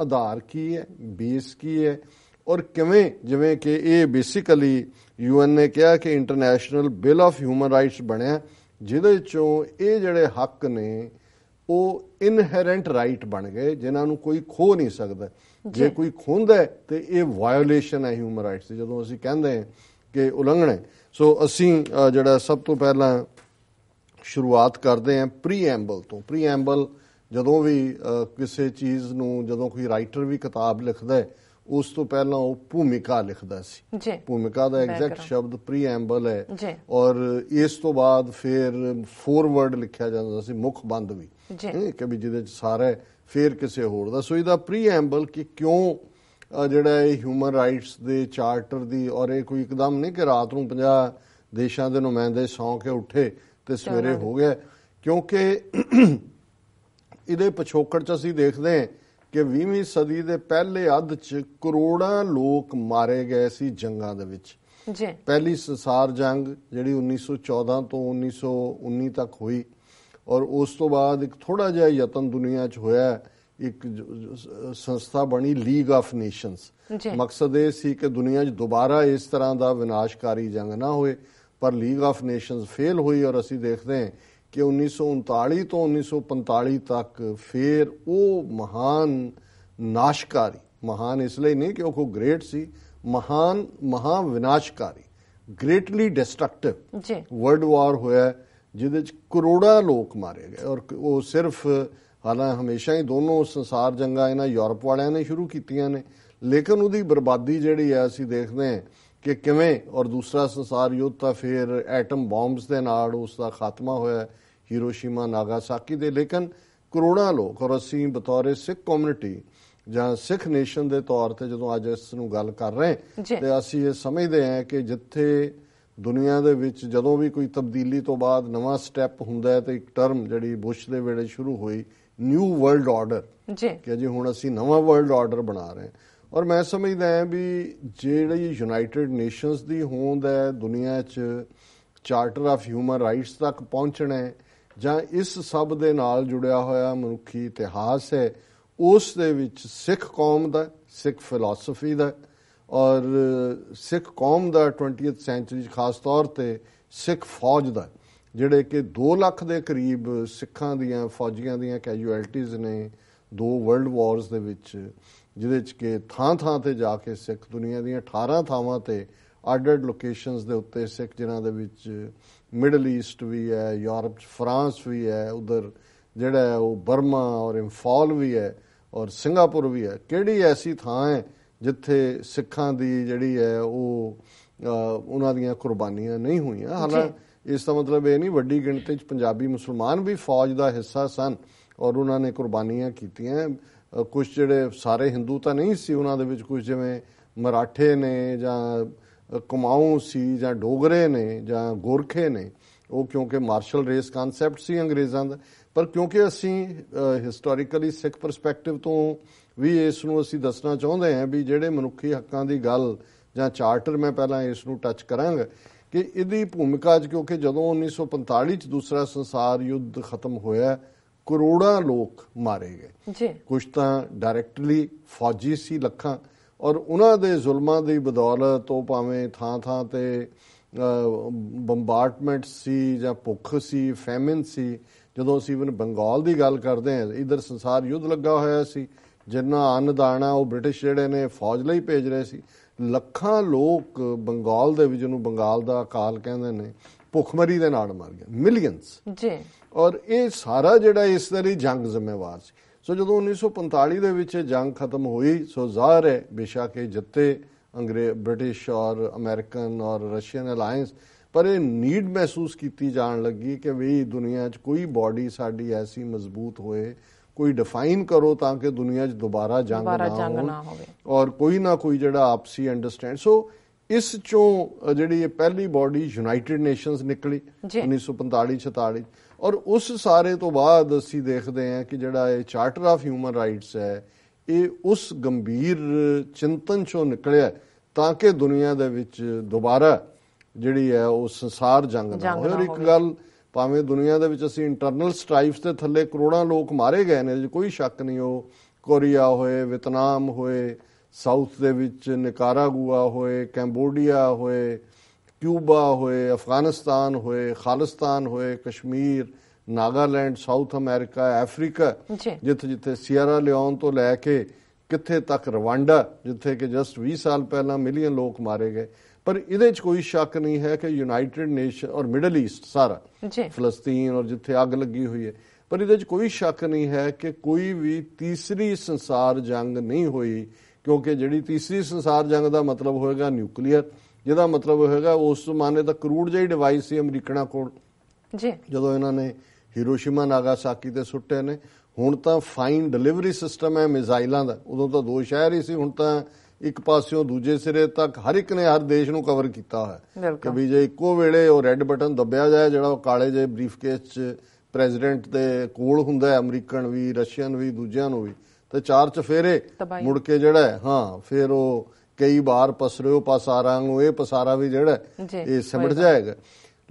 ਆਧਾਰ ਕੀ ਹੈ ਬੇਸ ਕੀ ਹੈ ਔਰ ਕਿਵੇਂ ਜਿਵੇਂ ਕਿ ਇਹ ਬੇਸਿਕਲੀ ਯੂਐਨ ਨੇ ਕਿਹਾ ਕਿ International Bill of Human Rights ਬਣਿਆ ਜਿਹਦੇ ਚੋਂ ਇਹ ਜਿਹੜੇ ਹੱਕ ਨੇ ਉਹ ਇਨਹੇਰੈਂਟ ਰਾਈਟ ਬਣ ਗਏ ਜਿਨ੍ਹਾਂ ਨੂੰ ਕੋਈ ਖੋ ਨਹੀਂ ਸਕਦਾ ਜੇ ਕੋਈ ਖੋਂਦਾ ਤੇ ਇਹ ਵਾਇਓਲੇਸ਼ਨ ਹੈ ਹਿਊਮਨ ਰਾਈਟਸ ਦੀ ਜਦੋਂ ਅਸੀਂ ਕਹਿੰਦੇ ਹਾਂ ਕਿ ਉਲੰਘਣਾ ਸੋ ਅਸੀਂ ਜਿਹੜਾ ਸਭ ਤੋਂ ਪਹਿਲਾਂ ਸ਼ੁਰੂਆਤ ਕਰਦੇ ਹਾਂ ਪ੍ਰੀਐਂਬਲ ਤੋਂ ਪ੍ਰੀਐਂਬਲ ਜਦੋਂ ਵੀ ਕਿਸੇ ਚੀਜ਼ ਨੂੰ ਜਦੋਂ ਕੋਈ ਰਾਈਟਰ ਵੀ ਕਿਤਾਬ ਲਿਖਦਾ ਹੈ ਉਸ ਤੋਂ ਪਹਿਲਾਂ ਉਹ ਭੂਮਿਕਾ ਲਿਖਦਾ ਸੀ ਭੂਮਿਕਾ ਦਾ ਐਗਜ਼ੈਕਟ ਸ਼ਬਦ ਪ੍ਰੀਐਂਬਲ ਹੈ ਜੀ ਔਰ ਇਸ ਤੋਂ ਬਾਅਦ ਫਿਰ ਫੋਰਵਰਡ ਲਿਖਿਆ ਜਾਂਦਾ ਸੀ ਮੁੱਖ ਬੰਦ ਵੀ ਕਿ ਵੀ ਜਿਹਦੇ ਚ ਸਾਰਾ ਫਿਰ ਕਿਸੇ ਹੋਰ ਦਾ ਸੋ ਇਹਦਾ ਪ੍ਰੀਐਂਬਲ ਕਿ ਕਿਉਂ ਜਿਹੜਾ ਇਹ ਹਿਊਮਨ ਰਾਈਟਸ ਦੇ ਚਾਰਟਰ ਦੀ ਔਰ ਇਹ ਕੋਈ ਇੱਕਦਮ ਨਹੀਂ ਕਿ ਰਾਤ ਨੂੰ 50 ਦੇਸ਼ਾਂ ਦੇ ਨੁਮਾਇੰਦੇ ਸੌਂ ਕੇ ਉੱਠੇ ਤੇ ਸਵੇਰੇ ਹੋ ਗਿਆ ਕਿਉਂਕਿ ਇਹਦੇ ਪਛੋਕੜ ਚ ਅਸੀਂ ਦੇਖਦੇ ਹਾਂ ਕਿ 20ਵੀਂ ਸਦੀ ਦੇ ਪਹਿਲੇ ਅੱਧ 'ਚ ਕਰੋੜਾਂ ਲੋਕ ਮਾਰੇ ਗਏ ਸੀ ਜੰਗਾਂ ਦੇ ਵਿੱਚ ਜੀ ਪਹਿਲੀ ਸੰਸਾਰ ਜੰਗ ਜਿਹੜੀ 1914 ਤੋਂ 1919 ਤੱਕ ਹੋਈ ਔਰ ਉਸ ਤੋਂ ਬਾਅਦ ਇੱਕ ਥੋੜਾ ਜਿਹਾ ਯਤਨ ਦੁਨੀਆ 'ਚ ਹੋਇਆ ਇੱਕ ਸੰਸਥਾ ਬਣੀ ਲੀਗ ਆਫ ਨੇਸ਼ਨਸ ਮਕਸਦ ਇਹ ਸੀ ਕਿ ਦੁਨੀਆ 'ਚ ਦੁਬਾਰਾ ਇਸ ਤਰ੍ਹਾਂ ਦਾ ਵਿਨਾਸ਼ਕਾਰੀ ਜੰਗ ਨਾ ਹੋਏ ਪਰ ਲੀਗ ਆਫ ਨੇਸ਼ਨਸ ਫੇਲ ਹੋਈ ਔਰ ਅਸੀਂ ਦੇਖਦੇ ਹਾਂ ਕਿ 1939 ਤੋਂ 1945 ਤੱਕ ਫੇਰ ਉਹ ਮਹਾਨ ਨਾਸ਼ਕਾਰੀ ਮਹਾਨ ਇਸ ਲਈ ਨਹੀਂ ਕਿ ਉਹ ਕੋ ਗ੍ਰੇਟ ਸੀ ਮਹਾਨ ਮਹਾ ਵਿਨਾਸ਼ਕਾਰੀ ਗ੍ਰੇਟਲੀ ਡਿਸਟਰਕਟਿਵ ਜੀ ਵਰਲਡ ਵਾਰ ਹੋਇਆ ਜਿਹਦੇ ਚ ਕਰੋੜਾਂ ਲੋਕ ਮਾਰੇ ਗਏ ਔਰ ਉਹ ਸਿਰਫ ਹਾਲਾਂ ਹਮੇਸ਼ਾ ਹੀ ਦੋਨੋਂ ਸੰਸਾਰ ਜੰਗਾਂ ਇਹਨਾਂ ਯੂਰਪ ਵਾਲਿਆਂ ਨੇ ਸ਼ੁਰੂ ਕੀਤੀਆਂ ਨੇ ਲੇਕਿਨ ਉਹਦੀ ਬਰਬਾਦੀ ਜਿਹੜੀ ਆ ਅਸੀਂ ਦੇਖਦੇ ਹਾਂ ਕਿ ਕਿਵੇਂ ਔਰ ਦੂਸਰਾ ਸੰਸਾਰ ਯੁੱਧ ਤਾਂ ਫਿਰ ਐਟਮ ਬੰਬਸ ਦੇ ਨਾਲ ਉਸ ਦਾ ਖਾਤਮਾ ਹੋਇਆ ਹੀਰੋਸ਼ੀਮਾ ਨਾਗਾਸਾਕੀ ਦੇ ਲੇਕਿਨ ਕਰੋੜਾਂ ਲੋਕ ਔਰ ਅਸੀਂ ਬਤੌਰੇ ਸਿੱਖ ਕਮਿਊਨਿਟੀ ਜਾਂ ਸਿੱਖ ਨੇਸ਼ਨ ਦੇ ਤੌਰ ਤੇ ਜਦੋਂ ਅੱਜ ਇਸ ਨੂੰ ਗੱਲ ਕਰ ਰਹੇ ਤੇ ਅਸੀਂ ਇਹ ਸਮਝਦੇ ਹਾਂ ਕਿ ਜਿੱਥੇ ਦੁਨੀਆ ਦੇ ਵਿੱਚ ਜਦੋਂ ਵੀ ਕੋਈ ਤਬਦੀਲੀ ਤੋਂ ਬਾਅਦ ਨਵਾਂ ਸਟੈਪ ਹੁੰਦਾ ਹੈ ਤੇ ਇੱਕ ਟਰਮ ਜਿਹੜੀ ਬੁਸ਼ ਦੇ ਵੇਲੇ ਸ਼ੁਰੂ ਹੋਈ ਨਿਊ ਵਰਲਡ ਆਰਡਰ ਜੀ ਕਿ ਜੀ ਹੁਣ ਅਸੀਂ ਨਵਾਂ ਵਰਲਡ ਆਰਡਰ ਬਣਾ ਰਹੇ ਹਾਂ ਔਰ ਮੈਂ ਸਮਝਦਾ ਹਾਂ ਵੀ ਜਿਹੜੀ ਯੂਨਾਈਟਿਡ ਨੇਸ਼ਨਸ ਦੀ ਹੋਂਦ ਹੈ ਦੁਨੀਆ 'ਚ ਚਾਰਟਰ ਆਫ ਹਿਊਮਨ ਰਾਈਟਸ ਤੱਕ ਪਹੁੰਚਣਾ ਹੈ ਜਾਂ ਇਸ ਸਭ ਦੇ ਨਾਲ ਜੁੜਿਆ ਹੋਇਆ ਮਨੁੱਖੀ ਇਤਿਹਾਸ ਹੈ ਉਸ ਦੇ ਵਿੱਚ ਸਿੱਖ ਕੌਮ ਦਾ ਸਿੱਖ ਫਿਲਾਸਫੀ ਦਾ ਔਰ ਸਿੱਖ ਕੌਮ ਦਾ 20th ਸੈਂਚਰੀ ਖਾਸ ਤੌਰ ਤੇ ਸਿੱਖ ਫੌਜ ਦਾ ਜਿਹੜੇ ਕਿ 2 ਲੱਖ ਦੇ ਕਰੀਬ ਸਿੱਖਾਂ ਦੀਆਂ ਫੌਜੀਆਂ ਦੀਆਂ ਕੈਜੂਅਲਟੀਆਂ ਨੇ ਦੋ ਵਰਲਡ ਵਾਰਸ ਦੇ ਵਿੱਚ ਜਿਹਦੇ 'ਚ ਕਿ ਥਾਂ-ਥਾਂ ਤੇ ਜਾ ਕੇ ਸਿੱਖ ਦੁਨੀਆ ਦੀਆਂ 18 ਥਾਵਾਂ ਤੇ ਆਰਡਰਡ ਲੋਕੇਸ਼ਨਸ ਦੇ ਉੱਤੇ ਸਿੱਖ ਜਿਨ੍ਹਾਂ ਦੇ ਵਿੱਚ ਮਿਡਲ ਈਸਟ ਵੀ ਹੈ ਯੂਰਪ 'ਚ ਫਰਾਂਸ ਵੀ ਹੈ ਉਧਰ ਜਿਹੜਾ ਉਹ ਬਰਮਾ ਔਰ ਇੰਫਾਲ ਵੀ ਹੈ ਔਰ ਸਿੰਗਾਪੁਰ ਵੀ ਹੈ ਕਿਹੜੀ ਐਸੀ ਥਾਂ ਹੈ ਜਿੱਥੇ ਸਿੱਖਾਂ ਦੀ ਜਿਹੜੀ ਹੈ ਉਹ ਉਹਨਾਂ ਦੀਆਂ ਕੁਰਬਾਨੀਆਂ ਨਹੀਂ ਹੋਈਆਂ ਹਾਲਾਂ ਇਸ ਦਾ ਮਤਲਬ ਇਹ ਨਹੀਂ ਵੱਡੀ ਗਿਣਤੀ 'ਚ ਪੰਜਾਬੀ ਮੁਸਲਮਾਨ ਵੀ ਫੌਜ ਦਾ ਹਿੱਸਾ ਸਨ ਔਰ ਉਹਨਾਂ ਨੇ ਕੁਰਬਾਨੀਆਂ ਕੀਤੀਆਂ ਕੁਝ ਜਿਹੜੇ ਸਾਰੇ ਹਿੰਦੂ ਤਾਂ ਨਹੀਂ ਸੀ ਉਹਨਾਂ ਦੇ ਵਿੱਚ ਕੁਝ ਜਿਵੇਂ ਮਰਾਠੇ ਨੇ ਜਾਂ ਕੁਮਾਊ ਸੀ ਜਾਂ ਡੋਗਰੇ ਨੇ ਜਾਂ ਗੋਰਖੇ ਨੇ ਉਹ ਕਿਉਂਕਿ ਮਾਰਸ਼ਲ ਰੇਸ ਕਨਸੈਪਟ ਸੀ ਅੰਗਰੇਜ਼ਾਂ ਦਾ ਪਰ ਕਿਉਂਕਿ ਅਸੀਂ ਹਿਸਟੋਰੀਕਲੀ ਸਿੱਖ ਪਰਸਪੈਕਟਿਵ ਤੋਂ ਵੀ ਇਸ ਨੂੰ ਅਸੀਂ ਦੱਸਣਾ ਚਾਹੁੰਦੇ ਹਾਂ ਵੀ ਜਿਹੜੇ ਮਨੁੱਖੀ ਹੱਕਾਂ ਦੀ ਗੱਲ ਜਾਂ ਚਾਰਟਰ ਮੈਂ ਪਹਿਲਾਂ ਇਸ ਨੂੰ ਟੱਚ ਕਰਾਂਗਾ ਕਿ ਇਹਦੀ ਭੂਮਿਕਾ ਕਿਉਂਕਿ ਜਦੋਂ 1945 ਚ ਦੂਸਰਾ ਸੰਸਾਰ ਯੁੱਧ ਖਤਮ ਹੋਇਆ ਕਰੋੜਾਂ ਲੋਕ ਮਾਰੇ ਗਏ ਜੀ ਕੁਝ ਤਾਂ ਡਾਇਰੈਕਟਲੀ ਫੌਜੀ ਸੀ ਲੱਖਾਂ ਔਰ ਉਹਨਾਂ ਦੇ ਜ਼ੁਲਮਾਂ ਦੀ ਬਦੌਲਤ ਉਹ ਭਾਵੇਂ ਥਾਂ-ਥਾਂ ਤੇ ਬੰਬਾਰਟਮੈਂਟ ਸੀ ਜਾਂ ਭੁੱਖ ਸੀ ਫੈਮਿਨ ਸੀ ਜਦੋਂ ਅਸੀਂ ਇਵਨ ਬੰਗਾਲ ਦੀ ਗੱਲ ਕਰਦੇ ਹਾਂ ਇਧਰ ਸੰਸਾਰ ਯੁੱਧ ਲੱਗਾ ਹੋਇਆ ਸੀ ਜਿੰਨਾ ਅੰਨ ਦਾਣਾ ਉਹ ਬ੍ਰਿਟਿਸ਼ ਜਿਹੜੇ ਨੇ ਫੌਜ ਲਈ ਭੇਜ ਰਹੇ ਸੀ ਲੱਖਾਂ ਲੋਕ ਬੰਗਾਲ ਦੇ ਵਿੱਚ ਨੂੰ ਬੰਗਾਲ ਦਾ ਕਾਲ ਕਹਿੰਦੇ ਨੇ ਭੁੱਖਮਰੀ ਦੇ ਨਾਲ ਮਰ ਗਏ ਮਿਲੀਅਨਸ ਜੀ ਔਰ ਇਹ ਸਾਰਾ ਜਿਹੜਾ ਇਸ ਤਰੀ ਜੰਗ ਜ਼ਿੰਮੇਵਾਰ ਸੀ ਸੋ ਜਦੋਂ 1945 ਦੇ ਵਿੱਚ ਜੰਗ ਖਤਮ ਹੋਈ ਸੋ ਜ਼ਾਹਰ ਹੈ ਬੇਸ਼ੱਕ ਇਹ ਜਿੱਤੇ ਅੰਗਰੇ ਬ੍ਰਿਟਿਸ਼ ਔਰ ਅਮਰੀਕਨ ਔਰ ਰਸ਼ੀਅਨ ਅਲਾਈਅੰਸ ਪਰ ਇਹ ਨੀਡ ਮਹਿਸੂਸ ਕੀਤੀ ਜਾਣ ਲੱਗੀ ਕਿ ਵੀ ਦੁਨੀਆ 'ਚ ਕੋਈ ਬਾਡੀ ਸਾਡੀ ਐਸੀ ਮਜ਼ਬੂਤ ਹੋਏ ਕੋਈ ਡਿਫਾਈਨ ਕਰੋ ਤਾਂ ਕਿ ਦੁਨੀਆ 'ਚ ਦੁਬਾਰਾ ਜੰਗ ਨਾ ਹੋਵੇ ਔਰ ਕੋਈ ਨਾ ਕੋਈ ਜਿਹੜਾ ਆਪਸੀ ਅੰਡਰਸਟੈਂਡ ਸੋ ਇਸ ਚੋਂ ਜਿਹੜੀ ਇਹ ਪਹਿਲੀ ਬਾਡੀ ਯੂਨਾਈਟਿਡ ਨੇਸ਼ਨਸ ਨਿਕਲੀ 1945 46 ਔਰ ਉਸ ਸਾਰੇ ਤੋਂ ਬਾਅਦ ਅਸੀਂ ਦੇਖਦੇ ਹਾਂ ਕਿ ਜਿਹੜਾ ਇਹ ਚਾਰਟਰ ਆਫ ਹਿਊਮਨ ਰਾਈਟਸ ਹੈ ਇਹ ਉਸ ਗੰਭੀਰ ਚਿੰਤਨ ਚੋਂ ਨਿਕਲਿਆ ਤਾਂ ਕਿ ਦੁਨੀਆ ਦੇ ਵਿੱਚ ਦੁਬਾਰਾ ਜਿਹੜੀ ਹੈ ਉਹ ਸੰਸਾਰ ਜੰਗ ਨਾ ਹੋਵੇ ਔਰ ਇੱਕ ਗੱਲ ਭਾਵੇਂ ਦੁਨੀਆ ਦੇ ਵਿੱਚ ਅਸੀਂ ਇੰਟਰਨਲ ਸਟ੍ਰਾਈਫਸ ਦੇ ਥੱਲੇ ਕਰੋੜਾਂ ਲੋਕ ਮਾਰੇ ਗਏ ਨੇ ਕੋਈ ਸ਼ੱਕ ਨਹੀਂ ਉਹ ਕੋਰੀਆ ਹੋਏ ਵਿਤਨਾਮ ਹੋਏ ਸਾਊਥ ਦੇ ਵਿੱਚ ਨਿਕਾਰਾਗੂਆ ਹੋਏ ਕੈਂਬੋਡੀਆ ਹੋਏ ਕਿਊਬਾ ਹੋਏ ਅਫਗਾਨਿਸਤਾਨ ਹੋਏ ਖਾਲਿਸਤਾਨ ਹੋਏ Kashmir Nagaland South America Africa ਜਿੱਥੇ ਜਿੱਥੇ ਸਿਆਰਾ ਲਿਓਨ ਤੋਂ ਲੈ ਕੇ ਕਿੱਥੇ ਤੱਕ ਰਵਾਂਡਾ ਜਿੱਥੇ ਕਿ ਜਸਟ 20 ਸਾਲ ਪਹਿਲਾਂ ਮਿਲੀਅਨ ਲੋਕ ਮਾਰੇ ਗਏ ਪਰ ਇਹਦੇ 'ਚ ਕੋਈ ਸ਼ੱਕ ਨਹੀਂ ਹੈ ਕਿ ਯੂਨਾਈਟਿਡ ਨੇਸ਼ਨ ਔਰ ਮਿਡਲ ਈਸਟ ਸਾਰਾ ਫਲਸਤੀਨ ਔਰ ਜਿੱਥੇ ਅੱਗ ਲੱਗੀ ਹੋਈ ਹੈ ਪਰ ਇਹਦੇ 'ਚ ਕੋਈ ਸ਼ੱਕ ਨਹੀਂ ਹੈ ਕਿ ਕੋਈ ਵੀ ਤੀਸਰੀ ਸੰਸਾਰ ਜੰਗ ਨਹੀਂ ਹੋਈ ਕਿਉਂਕਿ ਜਿਹੜੀ ਤੀਸਰੀ ਸੰਸਾਰ ਜੰਗ ਦਾ ਮਤਲਬ ਹੋਏਗਾ ਨਿਊਕਲੀਅਰ ਜਿਹਦਾ ਮਤਲਬ ਹੈਗਾ ਉਸ ਜ਼ਮਾਨੇ ਦਾ ਕਰੂੜ ਜਿਹੀ ਡਿਵਾਈਸ ਸੀ ਅਮਰੀਕਨਾਂ ਕੋਲ ਜੀ ਜਦੋਂ ਇਹਨਾਂ ਨੇ ਹੀਰੋਸ਼ੀਮਾ ਨਾਗਾਸਾਕੀ ਤੇ ਸੁੱਟੇ ਨੇ ਹੁਣ ਤਾਂ ਫਾਈਨ ਡਿਲੀਵਰੀ ਸਿਸਟਮ ਹੈ ਮਿਜ਼ਾਈਲਾਂ ਦਾ ਉਦੋਂ ਤਾਂ ਦੋ ਸ਼ਹਿਰ ਹੀ ਸੀ ਹੁਣ ਤਾਂ ਇੱਕ ਪਾਸਿਓਂ ਦੂਜੇ ਸਿਰੇ ਤੱਕ ਹਰ ਇੱਕ ਨੇ ਹਰ ਦੇਸ਼ ਨੂੰ ਕਵਰ ਕੀਤਾ ਹੈ ਕਿ ਵੀ ਜੇ ਇੱਕੋ ਵੇਲੇ ਉਹ ਰੈੱਡ ਬਟਨ ਦੱਬਿਆ ਜਾਏ ਜਿਹੜਾ ਉਹ ਕਾਲੇ ਜੇ ਬਰੀਫਕੇਸ 'ਚ ਪ੍ਰੈਜ਼ੀਡੈਂਟ ਦੇ ਕੋਲ ਹੁੰਦਾ ਹੈ ਅਮਰੀਕਨ ਵੀ ਰਸ਼ੀਅਨ ਵੀ ਦੂਜਿਆਂ ਨੂੰ ਵੀ ਤੇ ਚਾਰ ਚਫੇਰੇ ਮੁੜ ਕੇ ਜਿਹੜਾ ਹਾਂ ਫਿਰ ਉਹ ਕਈ ਵਾਰ ਪਸਰਿਓ ਪਸਾਰਾਂ ਨੂੰ ਇਹ ਪਸਾਰਾ ਵੀ ਜਿਹੜਾ ਇਹ ਸਿਮਟ ਜਾਏਗਾ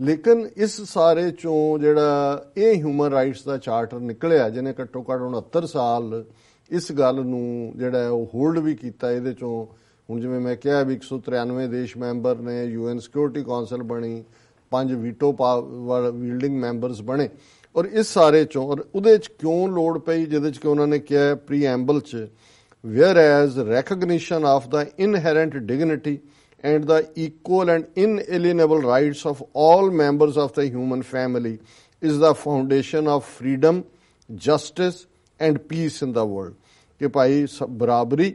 ਲੇਕਿਨ ਇਸ ਸਾਰੇ ਚੋਂ ਜਿਹੜਾ ਇਹ ਹਿਊਮਨ ਰਾਈਟਸ ਦਾ ਚਾਰਟਰ ਨਿਕਲਿਆ ਜਿਹਨੇ ਘੱਟੋ ਘੱਟ 69 ਸਾਲ ਇਸ ਗੱਲ ਨੂੰ ਜਿਹੜਾ ਉਹ ਹੋਲਡ ਵੀ ਕੀਤਾ ਇਹਦੇ ਚੋਂ ਹੁਣ ਜਿਵੇਂ ਮੈਂ ਕਿਹਾ ਵੀ 193 ਦੇਸ਼ ਮੈਂਬਰ ਨੇ ਯੂਐਨ ਸਿਕਿਉਰਿਟੀ ਕਾਉਂਸਲ ਬਣੀ ਪੰਜ ਵੀਟੋ ਪਾਵਰ ਵੀਲਡਿੰਗ ਮੈਂਬਰਸ ਬਣੇ ਔਰ ਇਸ ਸਾਰੇ ਚੋਂ ਔਰ ਉਹਦੇ ਚ ਕਿਉਂ ਲੋੜ ਪਈ ਜਿਹਦੇ ਚ ਕਿ ਉਹਨਾਂ ਨੇ ਕਿਹਾ ਪ੍ਰੀਐਂਬਲ ਚ whereas recognition of the inherent dignity and the equal and inalienable rights of all members of the human family is the foundation of freedom, justice and peace in the world. ਕਿ ਭਾਈ ਬਰਾਬਰੀ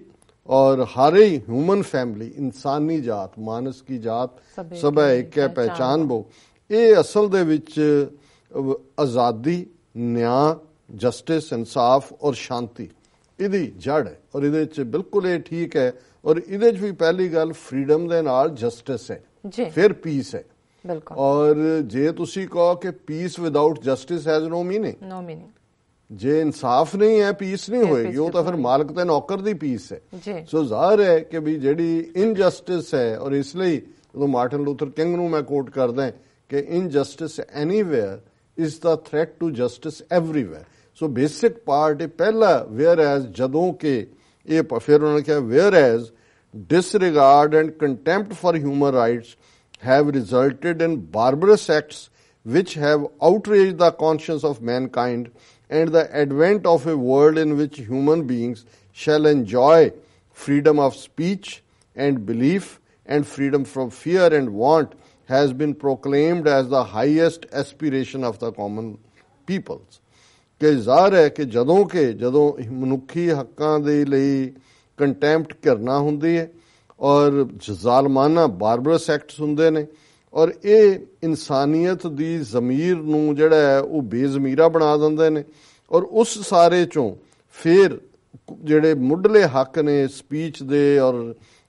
और हर human family इंसानी जात मानस की जात सब एक है pehchan bo e asal de vich azadi ਨਿਆਂ justice insaaf aur shanti ਇਹਦੀ ਜੜ ਹੈ ਔਰ ਇਹਦੇ ਵਿੱਚ ਬਿਲਕੁਲ ਇਹ ਠੀਕ ਹੈ ਔਰ ਇਹਦੇ ਵਿੱਚ ਵੀ ਪਹਿਲੀ ਗੱਲ ਫਰੀडम ਦੇ ਨਾਲ ਜਸਟਿਸ ਹੈ ਜੀ ਫਿਰ ਪੀਸ ਹੈ ਬਿਲਕੁਲ ਔਰ ਜੇ ਤੁਸੀਂ ਕਹੋ ਕਿ peace without justice has no meaning no meaning ਜੇ ਇਨਸਾਫ ਨਹੀਂ ਹੈ ਪੀਸ ਨਹੀਂ ਹੋਏਗੀ ਉਹ ਤਾਂ ਫਿਰ ਮਾਲਕ ਤੇ ਨੌਕਰ ਦੀ ਪੀਸ ਹੈ ਸੋ ਜ਼ਾਹਰ ਹੈ ਕਿ ਵੀ ਜਿਹੜੀ ਇਨਜਸਟਿਸ ਹੈ ਔਰ ਇਸ ਲਈ ਜਦੋਂ ਮਾਰਟਨ ਲੂਥਰ ਕਿੰਗ ਨੂੰ ਮੈਂ ਕੋਟ ਕਰਦਾ ਕਿ injustice anywhere is the threat to justice everywhere So, basic part. ਇਹ ਪਹਿਲਾ whereas, ਐਜ਼ A ਕਿ Whereas, disregard and contempt for human rights have resulted in barbarous acts which have outraged the conscience of mankind and the advent of a world in which human beings shall enjoy freedom of speech and belief and freedom from fear and want has been proclaimed as the highest aspiration of the common peoples ਕਿ ਜ਼ਾਹਰ ਹੈ ਕਿ ਜਦੋਂ ਕਿ ਜਦੋਂ ਮਨੁੱਖੀ ਹੱਕਾਂ ਦੇ ਲਈ ਕੰਟੈਂਪਟ ਕਰਨਾ ਹੁੰਦੀ ਹੈ ਔਰ ਜ਼ਾਲਮਾਨਾ ਬਾਰਬਰਸ ਐਕਟਸ ਹੁੰਦੇ ਨੇ ਔਰ ਇਹ ਇਨਸਾਨੀਅਤ ਦੀ ਜ਼ਮੀਰ ਨੂੰ ਜਿਹੜਾ ਹੈ ਉਹ ਬੇਜ਼ਮੀਰਾ ਬਣਾ ਦਿੰਦੇ ਨੇ ਔਰ ਉਸ ਸਾਰੇ ਚੋਂ ਫਿਰ ਜਿਹੜੇ ਮੁੱਢਲੇ ਹੱਕ ਨੇ ਸਪੀਚ ਦੇ ਔਰ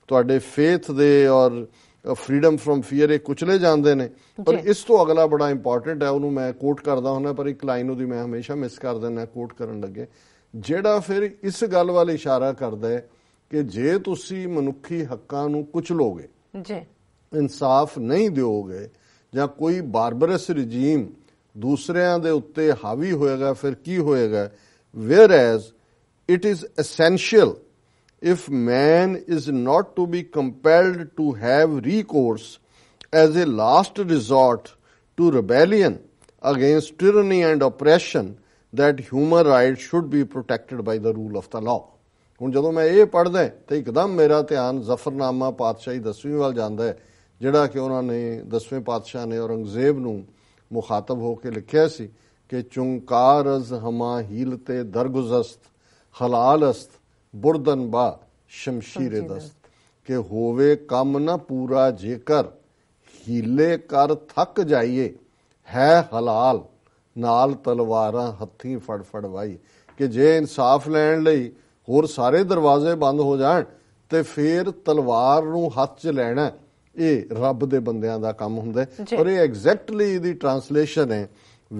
ਤੁਹਾਡੇ ਫੇਥ ਦੇ ਔਰ ਫਰੀडम ਫਰਮ ਫੀਅਰ ਇਹ ਕੁਚਲੇ ਜਾਂਦੇ ਨੇ ਪਰ ਇਸ ਤੋਂ ਅਗਲਾ ਬੜਾ ਇੰਪੋਰਟੈਂਟ ਹੈ ਉਹਨੂੰ ਮੈਂ ਕੋਟ ਕਰਦਾ ਹੁੰਦਾ ਪਰ ਇੱਕ ਲਾਈਨ ਉਹਦੀ ਮੈਂ ਹਮੇਸ਼ਾ ਮਿਸ ਕਰ ਦਿੰਦਾ ਕੋਟ ਕਰਨ ਲੱਗੇ ਜਿਹੜਾ ਫਿਰ ਇਸ ਗੱਲ ਵੱਲ ਇਸ਼ਾਰਾ ਕਰਦਾ ਹੈ ਕਿ ਜੇ ਤੁਸੀਂ ਮਨੁੱਖੀ ਹੱਕਾਂ ਨੂੰ ਕੁਚਲੋਗੇ ਜੀ ਇਨਸਾਫ ਨਹੀਂ ਦਿਓਗੇ ਜਾਂ ਕੋਈ ਬਾਰਬਰਸ ਰежੀਮ ਦੂਸਰਿਆਂ ਦੇ ਉੱਤੇ ਹਾਵੀ ਹੋਏਗਾ ਫਿਰ ਕੀ ਹੋਏਗਾ whereas it is essential if man is not to be compelled to have recourse as a last resort to rebellion against tyranny and oppression, that human rights should be protected by the rule of the law. ਹੁਣ ਜਦੋਂ ਮੈਂ ਇਹ ਪੜਦਾ ਤੇ ਇੱਕਦਮ ਮੇਰਾ ਧਿਆਨ ਜ਼ਫਰਨਾਮਾ ਪਾਤਸ਼ਾਹੀ 10ਵੀਂ ਵਾਲ ਜਾਂਦਾ ਹੈ ਜਿਹੜਾ ਕਿ ਉਹਨਾਂ ਨੇ 10ਵੇਂ ਪਾਤਸ਼ਾਹ ਨੇ ਔਰੰਗਜ਼ੇਬ ਨੂੰ ਮੁਖਾਤਬ ਹੋ ਕੇ ਲਿਖਿਆ ਸੀ ਕਿ ਚੁੰਕਾਰਜ਼ ਹਮਾ ਹੀਲਤੇ ਦਰਗੁਜ਼ਸਤ ਹਲਾਲਸਤ ਬੁਰਦਨ ਬਾ ਸ਼ਮਸ਼ੀਰੇ ਦਸਤ ਕਿ ਹੋਵੇ ਕੰਮ ਨਾ ਪੂਰਾ ਜੇਕਰ ਹੀਲੇ ਕਰ ਥੱਕ ਜਾਈਏ ਹੈ ਹਲਾਲ ਨਾਲ ਤਲਵਾਰਾਂ ਹੱਥੀ ਫੜ ਵਾਈ ਕਿ ਜੇ ਇਨਸਾਫ ਲੈਣ ਲਈ ਹੋਰ ਸਾਰੇ ਦਰਵਾਜ਼ੇ ਬੰਦ ਹੋ ਜਾਣ ਤੇ ਫੇਰ ਤਲਵਾਰ ਨੂੰ ਹੱਥ 'ਚ ਲੈਣਾ ਇਹ ਰੱਬ ਦੇ ਬੰਦਿਆਂ ਦਾ ਕੰਮ ਹੁੰਦਾ ਔਰ ਇਹ ਐਗਜ਼ੈਕਟਲੀ ਇਹਦੀ ਟ੍ਰਾਂਸਲੇਸ਼ਨ ਹੈ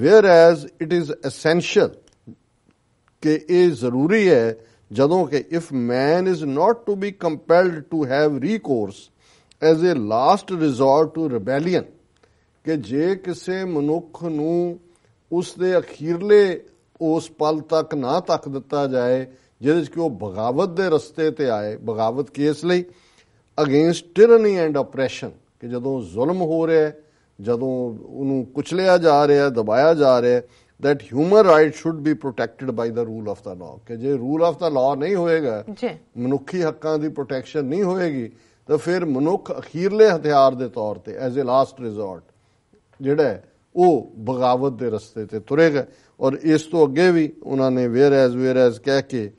whereas it is essential ਕਿ ਇਹ ਜ਼ਰੂਰੀ ਹੈ ਜਦੋਂ ਕਿ if man is not to be compelled to have recourse as a last resort to rebellion ਕਿ ਜੇ ਕਿਸੇ ਮਨੁੱਖ ਨੂੰ ਉਸ ਦੇ ਅਖੀਰਲੇ ਉਸ ਪਲ ਤੱਕ ਨਾ ਤੱਕ ਦਿੱਤਾ ਜਾਏ ਜਿਹਦੇ ਕਿ ਉਹ ਬਗਾਵਤ ਦੇ ਰਸਤੇ ਤੇ ਆਏ ਬਗਾਵਤ ਕੇਸ ਲਈ ਅਗੇਂਸਟ ਟਿਰਨੀ ਐਂਡ ਆਪਰੇਸ਼ਨ ਕਿ ਜਦੋਂ ਜ਼ੁਲਮ ਹੋ ਰਿਹਾ ਜਦੋਂ ਉਹਨੂੰ ਕੁਚਲਿਆ ਜਾ ਰਿਹਾ ਦਬਾਇਆ ਜਾ ਰਿਹਾ that human rights should be protected by the rule of the law ਕਿ ਜੇ rule of the law ਨਹੀਂ ਹੋਏਗਾ ਜੀ ਮਨੁੱਖੀ ਹੱਕਾਂ ਦੀ ਪ੍ਰੋਟੈਕਸ਼ਨ ਨਹੀਂ ਹੋਏਗੀ ਤਾਂ ਫਿਰ ਮਨੁੱਖ ਅਖੀਰਲੇ ਹਥਿਆਰ ਦੇ ਤੌਰ ਤੇ ਐਜ਼ ਅ ਲਾਸਟ ਰਿਜ਼ੋਰਟ ਜਿਹੜਾ ਉਹ ਬਗਾਵਤ ਦੇ ਰਸਤੇ ਤੇ ਤੁਰੇਗਾ ਔਰ ਇਸ ਤੋਂ ਅੱਗੇ ਵੀ ਉਹਨਾਂ ਨੇ ਵੇਅਰ ਐਜ਼ ਵੇਅਰ ਐਜ਼ ਕਹਿ ਕੇ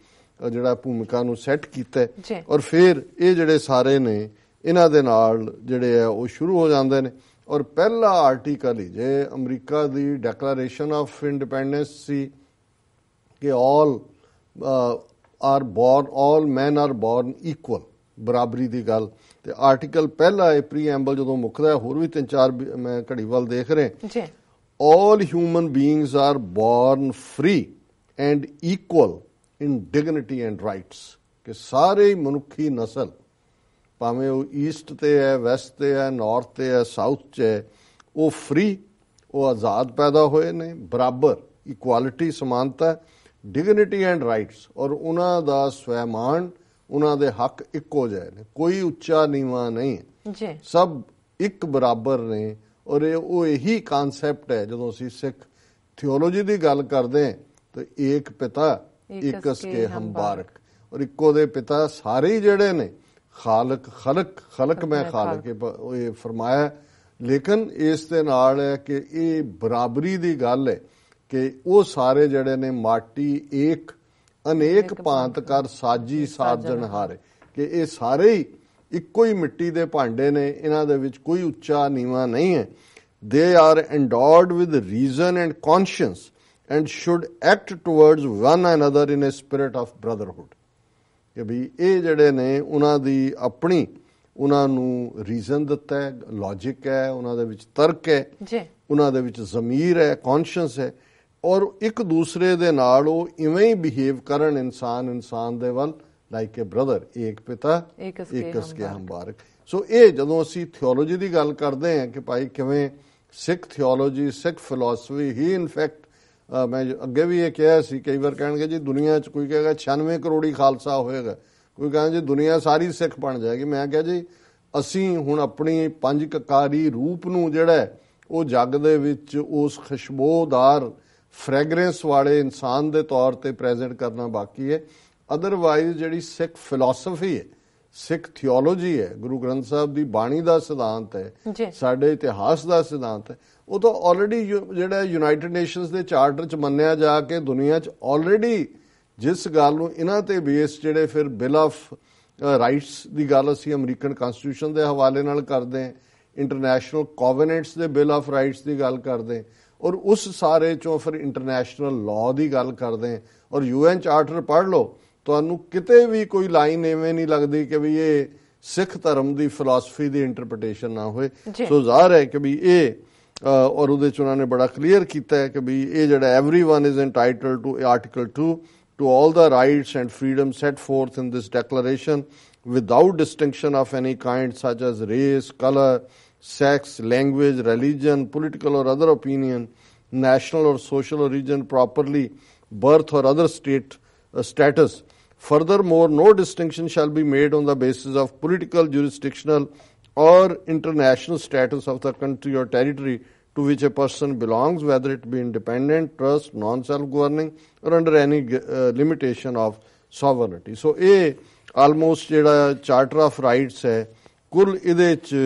ਜਿਹੜਾ ਭੂਮਿਕਾ ਨੂੰ ਸੈੱਟ ਕੀਤਾ ਔਰ ਫਿਰ ਇਹ ਜਿਹੜੇ ਸਾਰੇ ਨੇ ਇਹਨਾਂ ਦੇ ਨਾਲ ਜਿਹੜੇ ਆ ਉਹ ਸ਼ੁਰੂ ਹੋ ਜਾਂਦੇ ਨੇ ਔਰ ਪਹਿਲਾ ਆਰਟੀਕਲ ਹੀ ਜੇ ਅਮਰੀਕਾ ਦੀ ਡੈਕਲੇਰੇਸ਼ਨ ਆਫ ਇੰਡੀਪੈਂਡੈਂਸ ਸੀ ਕਿ all are born all men are born equal ਬਰਾਬਰੀ ਦੀ ਗੱਲ ਤੇ ਆਰਟੀਕਲ ਪਹਿਲਾ ਇਹ ਪ੍ਰੀਐਂਬਲ ਜਦੋਂ ਮੁੱਕਦਾ ਹੋਰ ਵੀ ਤਿੰਨ ਚਾਰ ਮੈਂ ਘੜੀ ਵੱਲ ਦੇਖ ਰਿਹਾ ਜੀ all human beings are born free and equal in dignity and rights ਕਿ ਸਾਰੇ ਮਨੁੱਖੀ ਨਸਲ ਭਾਵੇਂ ਉਹ ਈਸਟ ਤੇ ਹੈ ਵੈਸਟ ਤੇ ਹੈ ਨਾਰਥ ਤੇ ਹੈ ਸਾਊਥ 'ਚ ਹੈ ਉਹ ਫ੍ਰੀ ਉਹ ਆਜ਼ਾਦ ਪੈਦਾ ਹੋਏ ਨੇ ਬਰਾਬਰ ਇਕੁਆਲਿਟੀ ਸਮਾਨਤਾ ਡਿਗਨਿਟੀ ਐਂਡ ਰਾਈਟਸ ਔਰ ਉਹਨਾਂ ਦਾ ਸਵੈਮਾਨ ਉਹਨਾਂ ਦੇ ਹੱਕ ਇੱਕੋ ਜਿਹੇ ਨੇ ਕੋਈ ਉੱਚਾ ਨੀਵਾ ਨਹੀਂ ਜੀ ਸਭ ਇੱਕ ਬਰਾਬਰ ਨੇ ਔਰ ਇਹ ਉਹ ਇਹੀ ਕਨਸੈਪਟ ਹੈ ਜਦੋਂ ਅਸੀਂ ਸਿੱਖ ਥਿਓਲੋਜੀ ਦੀ ਗੱਲ ਕਰਦੇ ਤਾਂ ਇੱਕ ਪਿਤਾ ਇੱਕ ਕੇ ਹੰਬਾਰਕ ਔਰ ਇੱਕੋ ਦੇ ਪਿਤਾ ਸਾਰੇ ਜਿਹੜੇ ਨੇ ਖਾਲਕ ਖਲਕ ਖਲਕ ਮੈਂ ਖਾਲਕ ਇਹ ਫਰਮਾਇਆ ਲੇਕਿਨ ਇਸ ਦੇ ਨਾਲ ਹੈ ਕਿ ਇਹ ਬਰਾਬਰੀ ਦੀ ਗੱਲ ਹੈ ਕਿ ਉਹ ਸਾਰੇ ਜਿਹੜੇ ਨੇ ਮਾਟੀ ਇੱਕ ਅਨੇਕ ਭਾਂਤ ਕਰ ਸਾਜੀ ਸਾਜਣ ਹਾਰ ਕਿ ਇਹ ਸਾਰੇ ਹੀ ਇੱਕੋ ਹੀ ਮਿੱਟੀ ਦੇ ਭਾਂਡੇ ਨੇ ਇਹਨਾਂ ਦੇ ਵਿੱਚ ਕੋਈ ਉੱਚਾ ਨੀਵਾ ਨਹੀਂ ਹੈ they are endowed with reason and conscience and should act towards one another in a spirit of brotherhood ਕਿ ਵੀ ਇਹ ਜਿਹੜੇ ਨੇ ਉਹਨਾਂ ਦੀ ਆਪਣੀ ਉਹਨਾਂ ਨੂੰ ਰੀਜ਼ਨ ਦਿੱਤਾ ਹੈ ਲੌਜੀਕ ਹੈ ਉਹਨਾਂ ਦੇ ਵਿੱਚ ਤਰਕ ਹੈ ਜੀ ਉਹਨਾਂ ਦੇ ਵਿੱਚ ਜ਼ਮੀਰ ਹੈ ਕੌਨਸ਼ੀਅਸ ਹੈ ਔਰ ਇੱਕ ਦੂਸਰੇ ਦੇ ਨਾਲ ਉਹ ਇਵੇਂ ਹੀ ਬਿਹੇਵ ਕਰਨ ਇਨਸਾਨ ਇਨਸਾਨ ਦੇ ਵੱਲ ਲਾਈਕ ਅ ਬ੍ਰਦਰ ਇੱਕ ਪਿਤਾ ਇੱਕ ਸਕੇ ਹਮਬਾਰਕ ਸੋ ਇਹ ਜਦੋਂ ਅਸੀਂ ਥਿਓਲੋਜੀ ਦੀ ਗੱਲ ਕਰਦੇ ਹਾਂ ਕਿ ਭਾਈ ਕਿਵੇਂ ਸਿੱਖ ਥਿਓਲੋਜੀ ਸਿੱਖ ਫਿਲਾਸਫੀ ਹੀ ਇਨਫੈਕਟ ਮੈਂ ਅੱਗੇ ਵੀ ਇਹ ਕਿਹਾ ਸੀ ਕਈ ਵਾਰ ਕਹਿਣਗੇ ਜੀ ਦੁਨੀਆ 'ਚ ਕੋਈ ਕਹੇਗਾ 96 ਕਰੋੜੀ ਖਾਲਸਾ ਹੋਏਗਾ ਕੋਈ ਕਹਿੰਦਾ ਜੀ ਦੁਨੀਆ ਸਾਰੀ ਸਿੱਖ ਬਣ ਜਾਏਗੀ ਮੈਂ ਕਿਹਾ ਜੀ ਅਸੀਂ ਹੁਣ ਆਪਣੀ ਪੰਜ ਕਕਾਰੀ ਰੂਪ ਨੂੰ ਜਿਹੜਾ ਉਹ ਜੱਗ ਦੇ ਵਿੱਚ ਉਸ ਖੁਸ਼ਬੂਦਾਰ ਫ੍ਰੈਗਰੈਂਸ ਵਾਲੇ ਇਨਸਾਨ ਦੇ ਤੌਰ ਤੇ ਪ੍ਰੈਜ਼ੈਂਟ ਕਰਨਾ ਬਾਕੀ ਹੈ ਅਦਰਵਾਈਜ਼ ਜਿਹੜੀ ਸਿੱਖ ਫਿਲਾਸਫੀ ਹੈ ਸਿੱਖ ਥਿਓਲੋਜੀ ਹੈ ਗੁਰੂ ਗ੍ਰੰਥ ਸਾਹਿਬ ਦੀ ਬਾਣੀ ਦਾ ਸਿਧਾਂਤ ਹੈ ਸਾਡੇ ਇਤਿਹਾਸ ਦਾ ਸਿਧਾਂਤ ਹੈ ਉਹ ਤਾਂ ਆਲਰੇਡੀ ਜਿਹੜਾ ਯੂਨਾਈਟਿਡ ਨੇਸ਼ਨਸ ਦੇ ਚਾਰਟਰ ਚ ਮੰਨਿਆ ਜਾ ਕੇ ਦੁਨੀਆ ਚ ਆਲਰੇਡੀ ਜਿਸ ਗੱਲ ਨੂੰ ਇਹਨਾਂ ਤੇ ਬੇਸ ਜਿਹੜੇ ਫਿਰ ਬਿਲ ਆਫ ਰਾਈਟਸ ਦੀ ਗੱਲ ਅਸੀਂ ਅਮਰੀਕਨ ਕਨਸਟੀਟਿਊਸ਼ਨ ਦੇ ਹਵਾਲੇ ਨਾਲ ਕਰਦੇ ਹਾਂ ਇੰਟਰਨੈਸ਼ਨਲ ਕੋਵਨੈਂਟਸ ਦੇ ਬਿਲ ਆਫ ਰਾਈਟਸ ਦੀ ਗੱਲ ਕਰਦੇ ਔਰ ਉਸ ਸਾਰੇ ਚੋਂ ਫਿਰ ਇੰਟਰਨੈਸ਼ਨਲ ਲਾਅ ਦੀ ਗੱਲ ਕਰਦੇ ਔਰ ਯੂਐਨ ਚਾਰਟਰ ਪੜ੍ਹ ਲਓ ਤੁਹਾਨੂੰ ਕਿਤੇ ਵੀ ਕੋਈ ਲਾਈਨ ਐਵੇਂ ਨਹੀਂ ਲੱਗਦੀ ਕਿ ਵੀ ਇਹ ਸਿੱਖ ਧਰਮ ਦੀ ਫਿਲਾਸਫੀ ਦੀ ਇੰਟਰਪ੍ਰੀਟੇਸ਼ਨ ਨਾ ਹੋਵੇ ਸੋ ਜ਼ਾਹਰ ਹੈ ਕਿ ਵੀ ਇਹ ਔਰ ਉਹਦੇ ਚ ਉਹਨਾਂ ਨੇ ਬੜਾ ਕਲੀਅਰ ਕੀਤਾ ਹੈ ਕਿ ਵੀ ਇਹ ਜਿਹੜਾ everyone is entitled to article 2 to all the rights and freedom set forth in this declaration without distinction of any kind such as race colour sex language religion political or other opinion national or social origin properly birth or other state status Furthermore, no distinction shall be made on the basis of political, jurisdictional, or international status of the country or territory to which a person belongs, whether it be independent, trust, non self governing, or under any uh, limitation of sovereignty. So, a almost jada charter of rights hai kul ਇਹਦੇ ਚ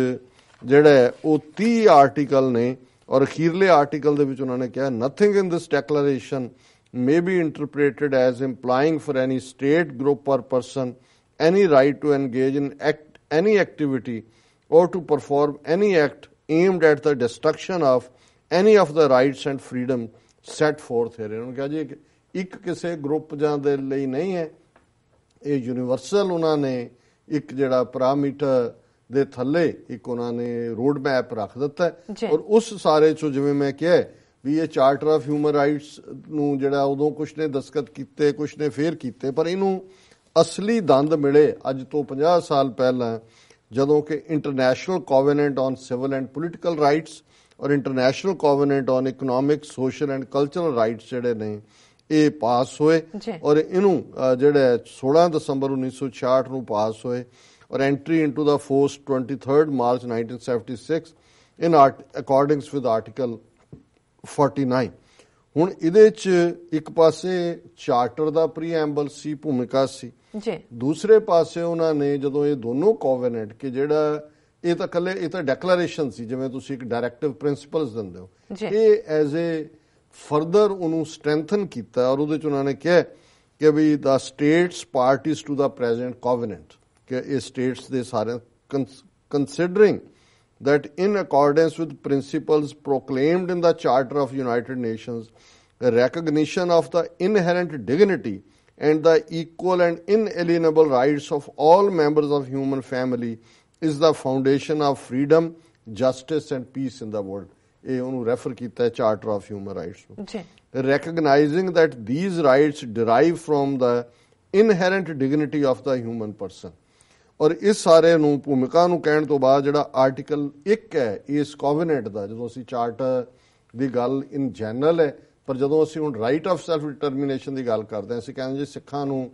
ਜਿਹੜਾ ਉਹ 30 article ne aur ਅਖੀਰਲੇ article de vich ਉਹਨਾਂ ਨੇ nothing in this declaration declaration may be interpreted as implying for any state, group, or person any right to engage in act, any activity or to perform any act aimed at the destruction of any of the rights and freedom set forth here. ਇਹਨਾਂ ਕਿਹਾ ਜੀ ਇੱਕ ਕਿਸੇ group ਜਾਂ ਦੇ ਲਈ ਨਹੀਂ ਹੈ ਇਹ ਯੂਨੀਵਰਸਲ ਉਹਨਾਂ ਨੇ ਇੱਕ ਜਿਹੜਾ ਪੈਰਾਮੀਟਰ ਦੇ ਥੱਲੇ ਇੱਕ ਉਹਨਾਂ ਨੇ ਰੋਡ ਮੈਪ ਰੱਖ ਦਿੱਤਾ ਔਰ ਉਸ ਸਾਰੇ ਚੋਂ ਜਿਵੇਂ ਮੈਂ ਕਿਹਾ ਵੀ ਇਹ ਚਾਰਟਰ ਆਫ ਹਿਊਮਨ ਰਾਈਟਸ ਨੂੰ ਜਿਹੜਾ ਉਦੋਂ ਕੁਝ ਨੇ ਦਸਖਤ ਕੀਤੇ ਕੁਝ ਨੇ ਫੇਰ ਕੀਤੇ ਪਰ ਇਹਨੂੰ ਅਸਲੀ ਦੰਦ ਮਿਲੇ ਅੱਜ ਤੋਂ 50 ਸਾਲ ਪਹਿਲਾਂ ਜਦੋਂ ਕਿ International ਕੋਵਨੈਂਟ on civil and Political Rights ਔਰ International ਕੋਵਨੈਂਟ on economic social and cultural Rights ਜਿਹੜੇ ਨੇ ਇਹ ਪਾਸ ਹੋਏ ਔਰ ਇਹਨੂੰ ਜਿਹੜਾ 16 ਦਸੰਬਰ 1966 ਨੂੰ ਪਾਸ ਹੋਏ ਔਰ entry into the force 23 March 1976 in accordance with article 49 ਹੁਣ ਇਹਦੇ ਚ ਇੱਕ ਪਾਸੇ ਚਾਰਟਰ ਦਾ ਪ੍ਰੀਐਂਬਲ ਸੀ ਭੂਮਿਕਾ ਸੀ ਜੀ ਦੂਸਰੇ ਪਾਸੇ ਉਹਨਾਂ ਨੇ ਜਦੋਂ ਇਹ ਦੋਨੋਂ ਕੋਵੈਨੈਂਟ ਕਿ ਜਿਹੜਾ ਇਹ ਤਾਂ ਕੱਲੇ ਇਹ ਤਾਂ ਡੈਕਲੇਰੇਸ਼ਨ ਸੀ ਜਿਵੇਂ ਤੁਸੀਂ ਇੱਕ ਡਾਇਰੈਕਟਿਵ ਪ੍ਰਿੰਸੀਪਲਸ ਦਿੰਦੇ ਹੋ ਇਹ ਐਜ਼ ਅ ਫਰਦਰ ਉਹਨੂੰ ਸਟਰੈਂਥਨ ਕੀਤਾ ਔਰ ਉਹਦੇ ਚ ਉਹਨਾਂ ਨੇ ਕਿਹਾ ਕਿ ਵੀ ਦਾ ਸਟੇਟਸ ਪਾਰਟੀਆਂ ਟੂ ਦਾ ਪ੍ਰੈਜ਼ੈਂਟ ਕੋਵੈਨੈਂਟ ਕਿ ਇਹ ਸਟੇਟਸ ਦੇ ਸਾਰੇ ਕਨਸਿਡਰਿੰਗ that in accordance with principles proclaimed in the Charter of United Nations, the recognition of the inherent dignity and the equal and inalienable rights of all members of human family is the foundation of freedom, justice and peace in the world. ਇਹ ਉਹਨੂੰ refer ਕੀਤਾ ਹੈ charter of Human rights ਨੂੰ ਜੀ recognizing that these rights derive from the inherent dignity of the human person ਔਰ ਇਸ ਸਾਰੇ ਨੂੰ ਭੂਮਿਕਾ ਨੂੰ ਕਹਿਣ ਤੋਂ ਬਾਅਦ ਜਿਹੜਾ ਆਰਟੀਕਲ 1 ਹੈ ਇਸ ਕੋਵਨੈਂਟ ਦਾ ਜਦੋਂ ਅਸੀਂ ਚਾਰਟਰ ਦੀ ਗੱਲ ਇਨ ਜਨਰਲ ਹੈ ਪਰ ਜਦੋਂ ਅਸੀਂ ਹੁਣ ਰਾਈਟ ਆਫ ਸੈਲਫ ਡਿਟਰਮੀਨੇਸ਼ਨ ਦੀ ਗੱਲ ਕਰਦੇ ਹਾਂ ਅਸੀਂ ਕਹਿੰਦੇ ਜੀ ਸਿੱਖਾਂ ਨੂੰ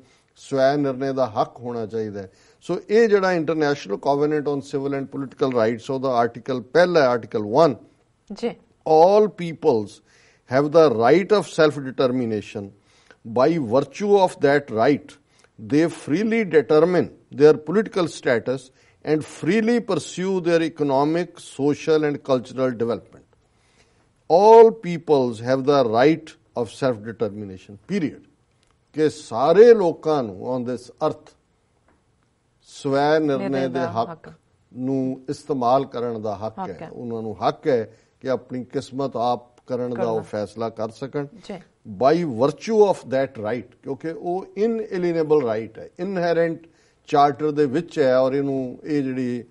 ਸਵੈ ਨਿਰਣੇ ਦਾ ਹੱਕ ਹੋਣਾ ਚਾਹੀਦਾ ਹੈ ਸੋ ਇਹ ਜਿਹੜਾ international ਕੋਵਨੈਂਟ on civil and political rights ਦਾ ਆਰਟੀਕਲ ਪਹਿਲਾ ਆਰਟੀਕਲ 1 ਜੀ all peoples have the right of self determination by virtue of that right they freely determine their political status and freely pursue their economic, social, and cultural development. All peoples have the right of self determination, period. ਕਿ ਸਾਰੇ ਲੋਕਾਂ ਨੂੰ on this ਅਰਥ ਸਵੈ ਨਿਰਣੇ ਦੇ ਹੱਕ ਨੂੰ ਇਸਤੇਮਾਲ ਕਰਨ ਦਾ ਹੱਕ ਹੈ ਉਹਨਾਂ ਨੂੰ ਹੱਕ ਹੈ ਕਿ ਆਪਣੀ ਕਿਸਮਤ ਆਪ ਕਰਨ ਦਾ ਉਹ ਫੈਸਲਾ ਕਰ ਸਕਣ by virtue of that right ਕਿਉਂਕਿ ਉਹ ਇਨਐਲੀਨੇਬਲ ਰਾਈਟ ਹੈ ਇਨਹੈਰੈਂਟ ਚਾਰਟਰ ਦੇ ਵਿੱਚ ਹੈ ਔਰ ਇਹਨੂੰ ਇਹ ਜਿਹੜੀ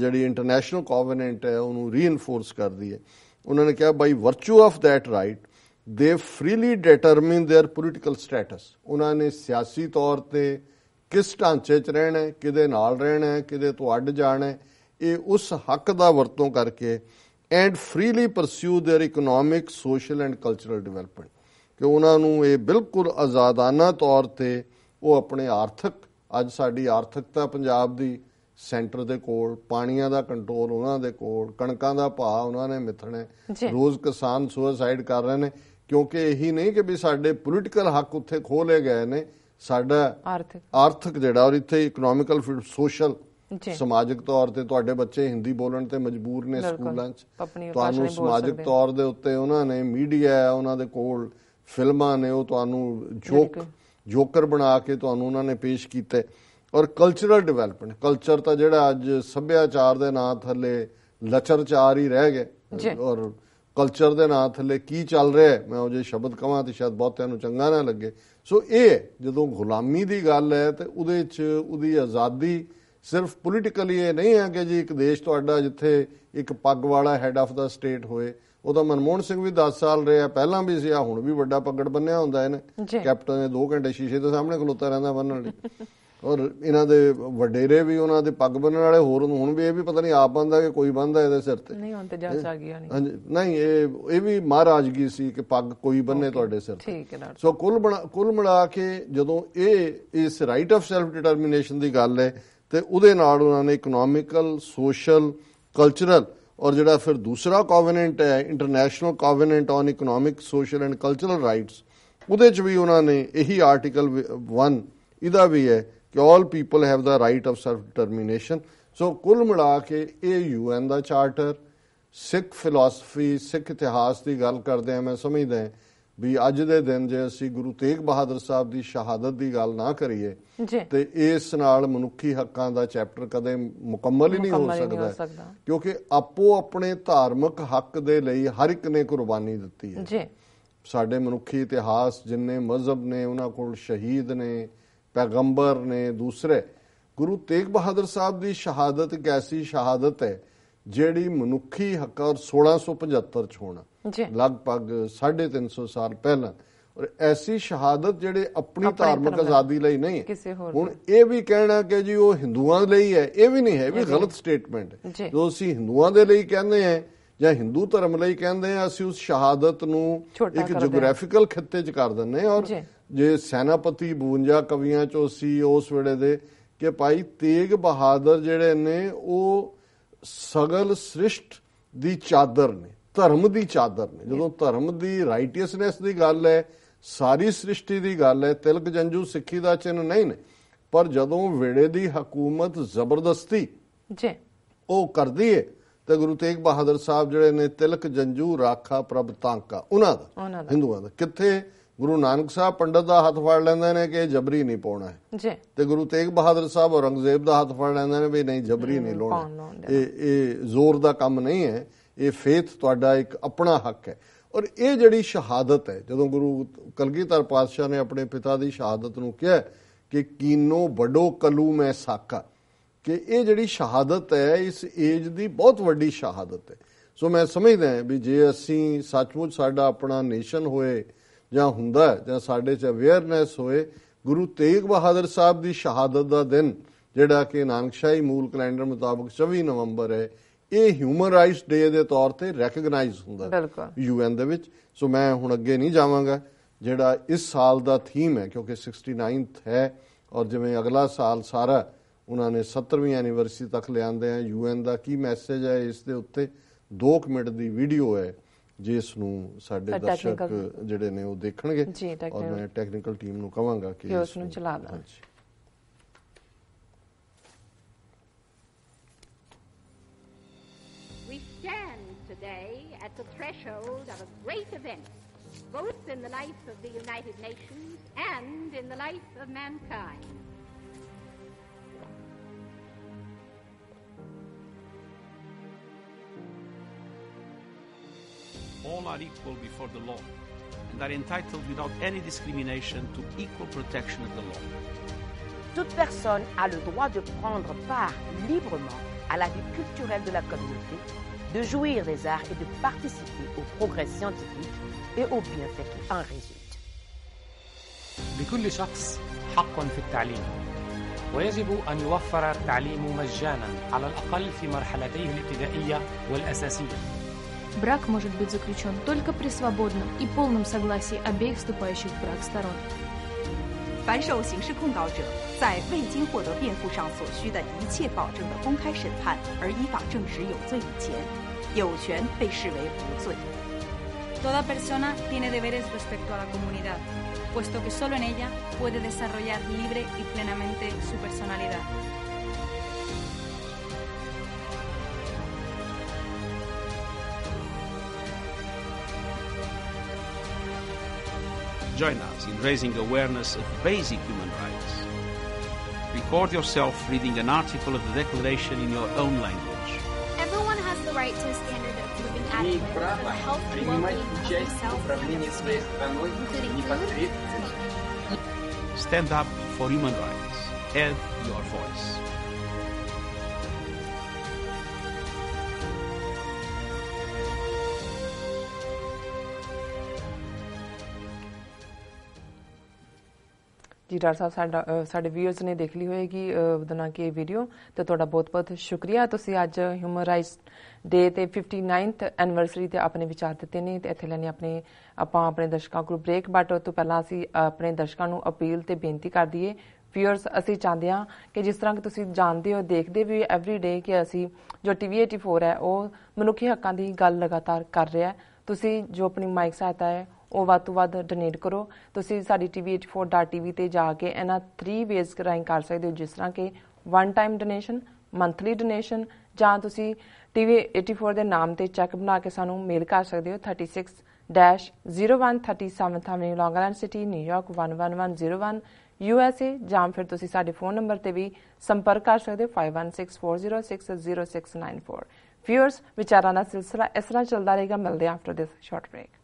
ਜਿਹੜੀ ਇੰਟਰਨੈਸ਼ਨਲ ਕੋਵੈਨੈਂਟ ਹੈ ਉਹਨੂੰ ਰੀਇਨਫੋਰਸ ਕਰਦੀ ਹੈ ਉਹਨਾਂ ਨੇ ਕਿਹਾ by virtue of that right they freely determine their political status ਉਹਨਾਂ ਨੇ ਸਿਆਸੀ ਤੌਰ ਤੇ ਕਿਸ ਢਾਂਚੇ 'ਚ ਰਹਿਣਾ ਹੈ ਕਿਹਦੇ ਨਾਲ ਰਹਿਣਾ ਹੈ ਕਿਦੇ ਤੋਂ ਅੱਡ ਜਾਣਾ ਹੈ ਇਹ ਉਸ ਹੱਕ ਦਾ ਵਰਤੋਂ ਕਰਕੇ and freely pursue their economic social and cultural development ਕਿ ਉਹਨਾਂ ਨੂੰ ਇਹ ਬਿਲਕੁਲ ਆਜ਼ਾਦਾਨਾ ਤੌਰ ਤੇ ਉਹ ਆਪਣੇ ਆਰਥਿਕ ਅੱਜ ਸਾਡੀ ਆਰਥਿਕਤਾ ਪੰਜਾਬ ਦੀ ਸੈਂਟਰ ਦੇ ਕੋਲ ਪਾਣੀਆਂ ਦਾ ਕੰਟਰੋਲ ਉਹਨਾਂ ਦੇ ਕੋਲ ਕਣਕਾਂ ਦਾ ਭਾਅ ਉਹਨਾਂ ਨੇ ਮਿੱਥਣੇ ਰੋਜ਼ ਕਿਸਾਨ ਸੁਸਾਈਡ ਕਰ ਰਹੇ ਨੇ ਕਿਉਂਕਿ ਇਹੀ ਨਹੀਂ ਕਿ ਵੀ ਸਾਡੇ ਪੋਲੀਟੀਕਲ ਹੱਕ ਉੱਥੇ ਖੋਲੇ ਗਏ ਨੇ ਸਾਡਾ ਆਰਥਿਕ ਆਰਥਿਕ ਜਿਹੜਾ ਔਰ ਇੱਥੇ ਇਕਨੋਮਿਕਲ ਸੋਸ਼ਲ ਸਮਾਜਿਕ ਤੌਰ ਤੇ ਤੁਹਾਡੇ ਬੱਚੇ ਹਿੰਦੀ ਬੋਲਣ ਤੇ ਮਜਬੂਰ ਨੇ ਸਕੂਲਾਂ 'ਚ ਤੁਹਾਨੂੰ ਸਮਾਜਿਕ ਤੌਰ ਦੇ ਉੱਤੇ ਉਹਨਾਂ ਨੇ ਮੀਡੀਆ ਉਹਨਾਂ ਦੇ ਕੋਲ ਫਿਲਮਾਂ ਨੇ ਉਹ ਤੁਹਾਨੂੰ ਜੋਕ ਜੋਕਰ ਬਣਾ ਕੇ ਤੁਹਾਨੂੰ ਉਹਨਾਂ ਨੇ ਪੇਸ਼ ਕੀਤਾ ਔਰ ਕਲਚਰਲ ਡਿਵੈਲਪਮੈਂਟ ਕਲਚਰ ਤਾਂ ਜਿਹੜਾ ਅੱਜ ਸੱਭਿਆਚਾਰ ਦੇ ਨਾਂ ਥੱਲੇ ਲਚਰਚਾਰ ਹੀ ਰਹਿ ਗਿਆ ਔਰ ਕਲਚਰ ਦੇ ਨਾਂ ਥੱਲੇ ਕੀ ਚੱਲ ਰਿਹਾ ਮੈਂ ਉਹ ਜੇ ਸ਼ਬਦ ਕਵਾਂ ਤੇ ਸ਼ਾਇਦ ਬਹੁਤਿਆਂ ਨੂੰ ਚੰਗਾ ਨਾ ਲੱਗੇ ਸੋ ਇਹ ਜਦੋਂ ਗੁਲਾਮੀ ਦੀ ਗੱਲ ਹੈ ਤੇ ਉਹਦੇ 'ਚ ਉਹਦੀ ਆਜ਼ਾਦੀ ਸਿਰਫ ਪੋਲੀਟੀਕਲੀ ਇਹ ਨਹੀਂ ਹੈ ਕਿ ਜੀ ਇੱਕ ਦੇਸ਼ ਤੁਹਾਡਾ ਜਿੱਥੇ ਇੱਕ ਪੱਗ ਵਾਲਾ ਹੈੱਡ ਆਫ ਦਾ ਸਟੇਟ ਹੋਏ ਉਹ ਤਾਂ ਮਨਮੋਹਨ ਸਿੰਘ ਵੀ 10 ਸਾਲ ਰਿਹਾ ਪਹਿਲਾਂ ਵੀ ਸੀ ਆ ਹੁਣ ਵੀ ਵੱਡਾ ਪੰਗੜ ਬੰਨਿਆ ਹੁੰਦਾ ਇਹਨੇ ਕੈਪਟਨ ਨੇ 2 ਘੰਟੇ ਸ਼ੀਸ਼ੇ ਦੇ ਸਾਹਮਣੇ ਖਲੋਤਾ ਰਹਿੰਦਾ ਬੰਨਣ ਲਈ ਔਰ ਇਹਨਾਂ ਦੇ ਵਡੇਰੇ ਵੀ ਉਹਨਾਂ ਦੇ ਪੱਗ ਬੰਨਣ ਵਾਲੇ ਹੋਰ ਹੁਣ ਵੀ ਇਹ ਵੀ ਪਤਾ ਨਹੀਂ ਆਪ ਬੰਦਾ ਕਿ ਕੋਈ ਬੰਦਾ ਇਹਦੇ ਸਿਰ ਤੇ ਨਹੀਂ ਹੁਣ ਤੇ ਜਾਂਚ ਆ ਗਿਆ ਨਹੀਂ ਹਾਂਜੀ ਨਹੀਂ ਇਹ ਇਹ ਵੀ ਮਹਾਰਾਜਗੀ ਸੀ ਕਿ ਪੱਗ ਕੋਈ ਬੰਨੇ ਤੁਹਾਡੇ ਸਿਰ ਤੇ ਠੀਕ ਹੈ ਸੋ ਕੁੱਲ ਕੁੱਲ ਮਿਲਾ ਕੇ ਜਦੋਂ ਇਹ ਇਸ ਰਾਈਟ ਆਫ ਸੈਲਫ ਡਿਟਰਮੀਨੇਸ਼ਨ ਦੀ ਗੱਲ ਹੈ ਤੇ ਉਹਦੇ ਨਾਲ ਉਹਨਾਂ ਨੇ ਇਕਨੋਮਿਕਲ ਸੋਸ਼ਲ ਕਲਚਰਲ ਔਰ ਜਿਹੜਾ ਫਿਰ ਦੂਸਰਾ ਕੋਵਨੈਂਟ ਹੈ international ਕੋਵਨੈਂਟ on economic social and cultural rights ਉਹਦੇ 'ਚ ਵੀ ਉਹਨਾਂ ਨੇ ਇਹੀ ਆਰਟੀਕਲ 1 ਇਹਦਾ ਵੀ ਹੈ ਕਿ 올 people have the right of self determination so ਕੁੱਲ ਮਿਲਾ ਕੇ ਇਹ ਯੂਐਨ ਦਾ ਚਾਰਟਰ ਸਿੱਖ ਫਿਲਾਸਫੀ ਸਿੱਖ ਇਤਿਹਾਸ ਦੀ ਗੱਲ ਕਰਦੇ ਆ ਮੈਂ ਸਮਝਦਾ ਵੀ ਅੱਜ ਦੇ ਦਿਨ ਜੇ ਅਸੀਂ ਗੁਰੂ ਤੇਗ ਬਹਾਦਰ ਸਾਹਿਬ ਦੀ ਸ਼ਹਾਦਤ ਦੀ ਗੱਲ ਨਾ ਕਰੀਏ ਤੇ ਇਸ ਨਾਲ ਮਨੁੱਖੀ ਹੱਕਾਂ ਦਾ ਚੈਪਟਰ ਕਦੇ ਮੁਕੰਮਲ ਹੀ ਨਹੀਂ ਹੋ ਸਕਦਾ ਕਿਉਂਕਿ ਆਪੋ ਆਪਣੇ ਧਾਰਮਿਕ ਹੱਕ ਦੇ ਲਈ ਹਰ ਇੱਕ ਨੇ ਕੁਰਬਾਨੀ ਦਿੱਤੀ ਹੈ ਜੀ ਸਾਡੇ ਮਨੁੱਖੀ ਇਤਿਹਾਸ ਜਿੰਨੇ ਮਜ਼ਹਬ ਨੇ ਉਹਨਾਂ ਕੋਲ ਸ਼ਹੀਦ ਨੇ ਪੈਗੰਬਰ ਨੇ ਦੂਸਰੇ ਗੁਰੂ ਤੇਗ ਬਹਾਦਰ ਸਾਹਿਬ ਦੀ ਸ਼ਹਾਦਤ ਕਿ ਐਸੀ ਸ਼ਹਾਦਤ ਹੈ ਜਿਹੜੀ ਮਨੁੱਖੀ ਹੱਕਾਂ 1675 ਚ ਹੋਣਾ ਲਗਭਗ 350 ਸਾਲ ਪਹਿਲਾਂ ਔਰ ਐਸੀ ਸ਼ਹਾਦਤ ਜਿਹੜੇ ਆਪਣੀ ਧਾਰਮਿਕ ਆਜ਼ਾਦੀ ਲਈ ਨਹੀਂ ਹੈ ਹੁਣ ਇਹ ਵੀ ਕਹਿਣਾ ਕਿ ਜੀ ਉਹ ਹਿੰਦੂਆਂ ਲਈ ਹੈ ਇਹ ਵੀ ਨਹੀਂ ਹੈ ਇਹ ਵੀ ਗਲਤ ਸਟੇਟਮੈਂਟ ਹੈ ਜੋ ਅਸੀਂ ਹਿੰਦੂਆਂ ਦੇ ਲਈ ਕਹਿੰਦੇ ਆ ਜਾਂ ਹਿੰਦੂ ਧਰਮ ਲਈ ਕਹਿੰਦੇ ਆ ਅਸੀਂ ਉਸ ਸ਼ਹਾਦਤ ਨੂੰ ਇੱਕ ਜੀਓਗ੍ਰਾਫੀਕਲ ਖਿੱਤੇ 'ਚ ਕਰ ਦਿੰਨੇ ਔਰ ਜੇ ਸੈਨਾਪਤੀ 52 ਕਵੀਆਂ 'ਚੋਂ ਸੀ ਉਸ ਵੇਲੇ ਦੇ ਕਿ ਭਾਈ ਤੇਗ ਬਹਾਦਰ ਜਿਹੜੇ ਨੇ ਉਹ ਸਗਲ ਸ੍ਰਿਸ਼ਟ ਦੀ ਚਾਦਰ ਨੇ ਧਰਮ ਦੀ ਚਾਦਰ ਨੇ ਜਦੋਂ ਧਰਮ ਦੀ ਰਾਈਟੀਅਸਨੈਸ ਦੀ ਗੱਲ ਹੈ ਸਾਰੀ ਸ੍ਰਿਸ਼ਟੀ ਦੀ ਗੱਲ ਹੈ ਤਿਲਕ ਜੰਜੂ ਸਿੱਖੀ ਦਾ ਚਿੰਨ ਨਹੀਂ ਨੇ ਪਰ ਜਦੋਂ ਵੇੜੇ ਦੀ ਹਕੂਮਤ ਜ਼ਬਰਦਸਤੀ ਜੀ ਉਹ ਕਰਦੀ ਹੈ ਤੇ ਗੁਰੂ ਤੇਗ ਬਹਾਦਰ ਸਾਹਿਬ ਜਿਹੜੇ ਨੇ ਤਿਲਕ ਜੰਜੂ ਰਾਖਾ ਪ੍ਰਭ ਤਾਂਕਾ ਉਹਨਾਂ ਦਾ ਹਿੰਦੂਆਂ ਦਾ ਕਿੱਥੇ ਗੁਰੂ ਨਾਨਕ ਸਾਹਿਬ ਪੰਡਤ ਦਾ ਹੱਥ ਫੜ ਲੈਂਦੇ ਨੇ ਕਿ ਜਬਰੀ ਨਹੀਂ ਪਾਉਣਾ ਹੈ ਜੀ ਤੇ ਗੁਰੂ ਤੇਗ ਬਹਾਦਰ ਸਾਹਿਬ ਔਰੰਗਜ਼ੇਬ ਦਾ ਹੱਥ ਫੜ ਲੈਂਦੇ ਨੇ ਵੀ ਨਹੀਂ ਜ਼ਬਰੀ ਨਹੀਂ ਲਾਉਣਾ ਇਹ ਇਹ ਜ਼ੋਰ ਦਾ ਕੰਮ ਨਹੀਂ ਹੈ ਇਹ ਫੇਥ ਤੁਹਾਡਾ ਇੱਕ ਆਪਣਾ ਹੱਕ ਹੈ ਔਰ ਇਹ ਜਿਹੜੀ ਸ਼ਹਾਦਤ ਹੈ ਜਦੋਂ ਗੁਰੂ ਕਲਗੀਧਰ ਪਾਤਸ਼ਾਹ ਨੇ ਆਪਣੇ ਪਿਤਾ ਦੀ ਸ਼ਹਾਦਤ ਨੂੰ ਕਿਹਾ ਕਿ ਕੀਨੋ ਵੱਡੋ ਕਲੂ ਮੈਂ ਸਾਕਾ ਕਿ ਇਹ ਜਿਹੜੀ ਸ਼ਹਾਦਤ ਹੈ ਇਸ ਏਜ ਦੀ ਬਹੁਤ ਵੱਡੀ ਸ਼ਹਾਦਤ ਹੈ ਸੋ ਮੈਂ ਸਮਝਦਾ ਹਾਂ ਵੀ ਜੇ ਅਸੀਂ ਸੱਚਮੁੱਚ ਸਾਡਾ ਆਪਣਾ ਨੇਸ਼ਨ ਹੋਏ ਜਾਂ ਹੁੰਦਾ ਜਾਂ ਸਾਡੇ 'ਚ ਅਵੇਅਰਨੈਸ ਹੋਏ ਗੁਰੂ ਤੇਗ ਬਹਾਦਰ ਸਾਹਿਬ ਦੀ ਸ਼ਹਾਦਤ ਦਾ ਦਿਨ ਜਿਹੜਾ ਕਿ ਨਾਨਕਸ਼ਾਹੀ ਮੂਲ ਕੈਲੰਡਰ ਮੁਤਾਬਕ 24 ਨਵੰਬਰ ਹੈ ਇਹ ਹਿਊਮਨ ਰਾਈਟਸ ਡੇ ਦੇ ਤੌਰ ਤੇ ਰੈਕਗਨਾਈਜ਼ ਹੁੰਦਾ ਹੈ ਯੂਐਨ ਦੇ ਵਿੱਚ ਸੋ ਮੈਂ ਹੁਣ ਅੱਗੇ ਨਹੀਂ ਜਾਵਾਂਗਾ ਜਿਹੜਾ ਇਸ ਸਾਲ ਦਾ ਥੀਮ ਹੈ ਕਿਉਂਕਿ 69th ਹੈ ਔਰ ਜਿਵੇਂ ਅਗਲਾ ਸਾਲ ਸਾਰਾ ਉਹਨਾਂ ਨੇ 70ਵੀਂ ਐਨੀਵਰਸਰੀ ਤੱਕ ਲਿਆਂਦੇ ਆ ਯੂਐਨ ਦਾ ਕੀ ਮੈਸੇਜ ਹੈ ਇਸ ਦੇ ਉੱਤੇ 2 ਮਿੰਟ ਦੀ ਵੀਡੀਓ ਹੈ ਜਿਸ ਨੂੰ ਸਾਡੇ ਦਰਸ਼ਕ ਜਿਹੜੇ ਨੇ ਉਹ ਦੇਖਣਗੇ ਔਰ ਮੈਂ ਟੈਕਨੀਕਲ ਟੀਮ ਨੂੰ ਕਹਾਂਗਾ ਕਿ ਉਸ ਨੂੰ ਚਲਾ ਦਾਂ We stand today at the threshold of a great event, both in the life of the United Nations and in the life of mankind. all are equal before the law and are entitled without any discrimination to equal protection of the law. Toute personne a le droit de prendre part librement à la vie culturelle de la communauté, de jouir des arts et de participer au progrès scientifique et aux bienfaits qui en résultent. لكل شخص حق في التعليم ويجب أن يوفر التعليم مجانا على الأقل في مرحلتيه الابتدائية والأساسية Брак может быть заключен только при свободном и полном согласии обеих вступающих в брак сторон. 凡受刑事控告者，在未经获得辩护上所需的一切保证的公开审判而依法证实有罪以前，有权被视为无罪。Toda persona tiene deberes respecto a la comunidad, puesto que solo en ella puede desarrollar libre y plenamente su personalidad. Join us in raising awareness of basic human rights. Record yourself reading an article of the Declaration in your own language. Everyone has the right to a standard of living adequate for the health and well-being of themselves and of family, including food. Stand up for human rights. Add your voice. ਜੀ doctor ਸਾਹਿਬ ਸਾਡਾ ਸਾਡੇ viewers ਨੇ ਦੇਖ ਲਈ ਹੋਏਗੀ ਬਦਨਾ ਕੇ video ਤੇ ਤੁਹਾਡਾ ਬਹੁਤ-ਬਹੁਤ ਸ਼ੁਕਰੀਆ ਤੁਸੀਂ ਅੱਜ ਹਿਊਮਨ ਰਾਈਟਸ ਡੇ ਤੇ 59th ਐਨੀਵਰਸਰੀ ਤੇ ਆਪਣੇ ਵਿਚਾਰ ਦਿੱਤੇ ਨੇ ਤੇ ਇੱਥੇ ਲੈਣੇ ਆਪਣੇ ਆਪਾਂ ਆਪਣੇ ਦਰਸ਼ਕਾਂ ਕੋਲ ਬ੍ਰੇਕ ਬਟ ਤੋਂ ਪਹਿਲਾਂ ਅਸੀਂ ਆਪਣੇ ਦਰਸ਼ਕਾਂ ਨੂੰ ਅਪੀਲ ਤੇ ਬੇਨਤੀ ਕਰ ਦਈਏ ਵੀਅਰਸ ਅਸੀਂ ਚਾਹੁੰਦੇ ਹਾਂ ਕਿ ਜਿਸ ਤਰ੍ਹਾਂ ਕਿ ਤੁਸੀਂ ਜਾਣਦੇ ਹੋ ਦੇਖਦੇ ਵੀ ਐਵਰੀ ਡੇ ਕਿ ਅਸੀਂ ਜੋ ਟੀਵੀ 84 ਹੈ ਉਹ ਮਨੁੱਖੀ ਹੱਕਾਂ ਦੀ ਗੱਲ ਲਗਾਤਾਰ ਕਰ ਰਿਹਾ ਹੈ ਤੁਸੀਂ ਜੋ ਆਪਣੀ ਮਾਈਕ ਸਹਾਇਤਾ ਹੈ ਉਹ ਵੱਧ ਤੋਂ ਵੱਧ ਡੋਨੇਟ ਕਰੋ ਤੁਸੀਂ ਸਾਡੀ tv84.tv ਤੇ ਜਾ ਕੇ ਇਹਨਾਂ 3 ਵੇਜ਼ ਕਰਾਈ ਕਰ ਸਕਦੇ ਹੋ ਜਿਸ ਤਰ੍ਹਾਂ ਕਿ one time donation monthly donation ਜਾਂ ਤੁਸੀਂ tv84 ਦੇ ਨਾਮ ਤੇ ਚੈੱਕ ਬਣਾ ਕੇ ਸਾਨੂੰ ਮੇਲ ਕਰ ਸਕਦੇ ਹੋ 36-0137 ਐਵਨਿਊ ਲੌਂਗ ਆਈਲੈਂਡ ਸਿਟੀ ਨਿਊਯਾਰਕ 11101 ਯੂਐਸਏ ਜਾਂ ਫਿਰ ਤੁਸੀਂ ਸਾਡੇ ਫੋਨ ਨੰਬਰ ਤੇ ਵੀ ਸੰਪਰਕ ਕਰ ਸਕਦੇ ਹੋ 5164060694 ਵਿਅਰਸ ਵਿਚਾਰਾਂ ਦਾ ਸਿਲਸਿਲਾ ਇਸ ਤਰ੍ਹਾਂ ਚੱਲਦਾ ਰਹੇਗਾ ਮਿਲਦੇ ਆਫਟਰ ਦਿਸ ਸ਼ਾਰਟ ਬ੍ਰੇਕ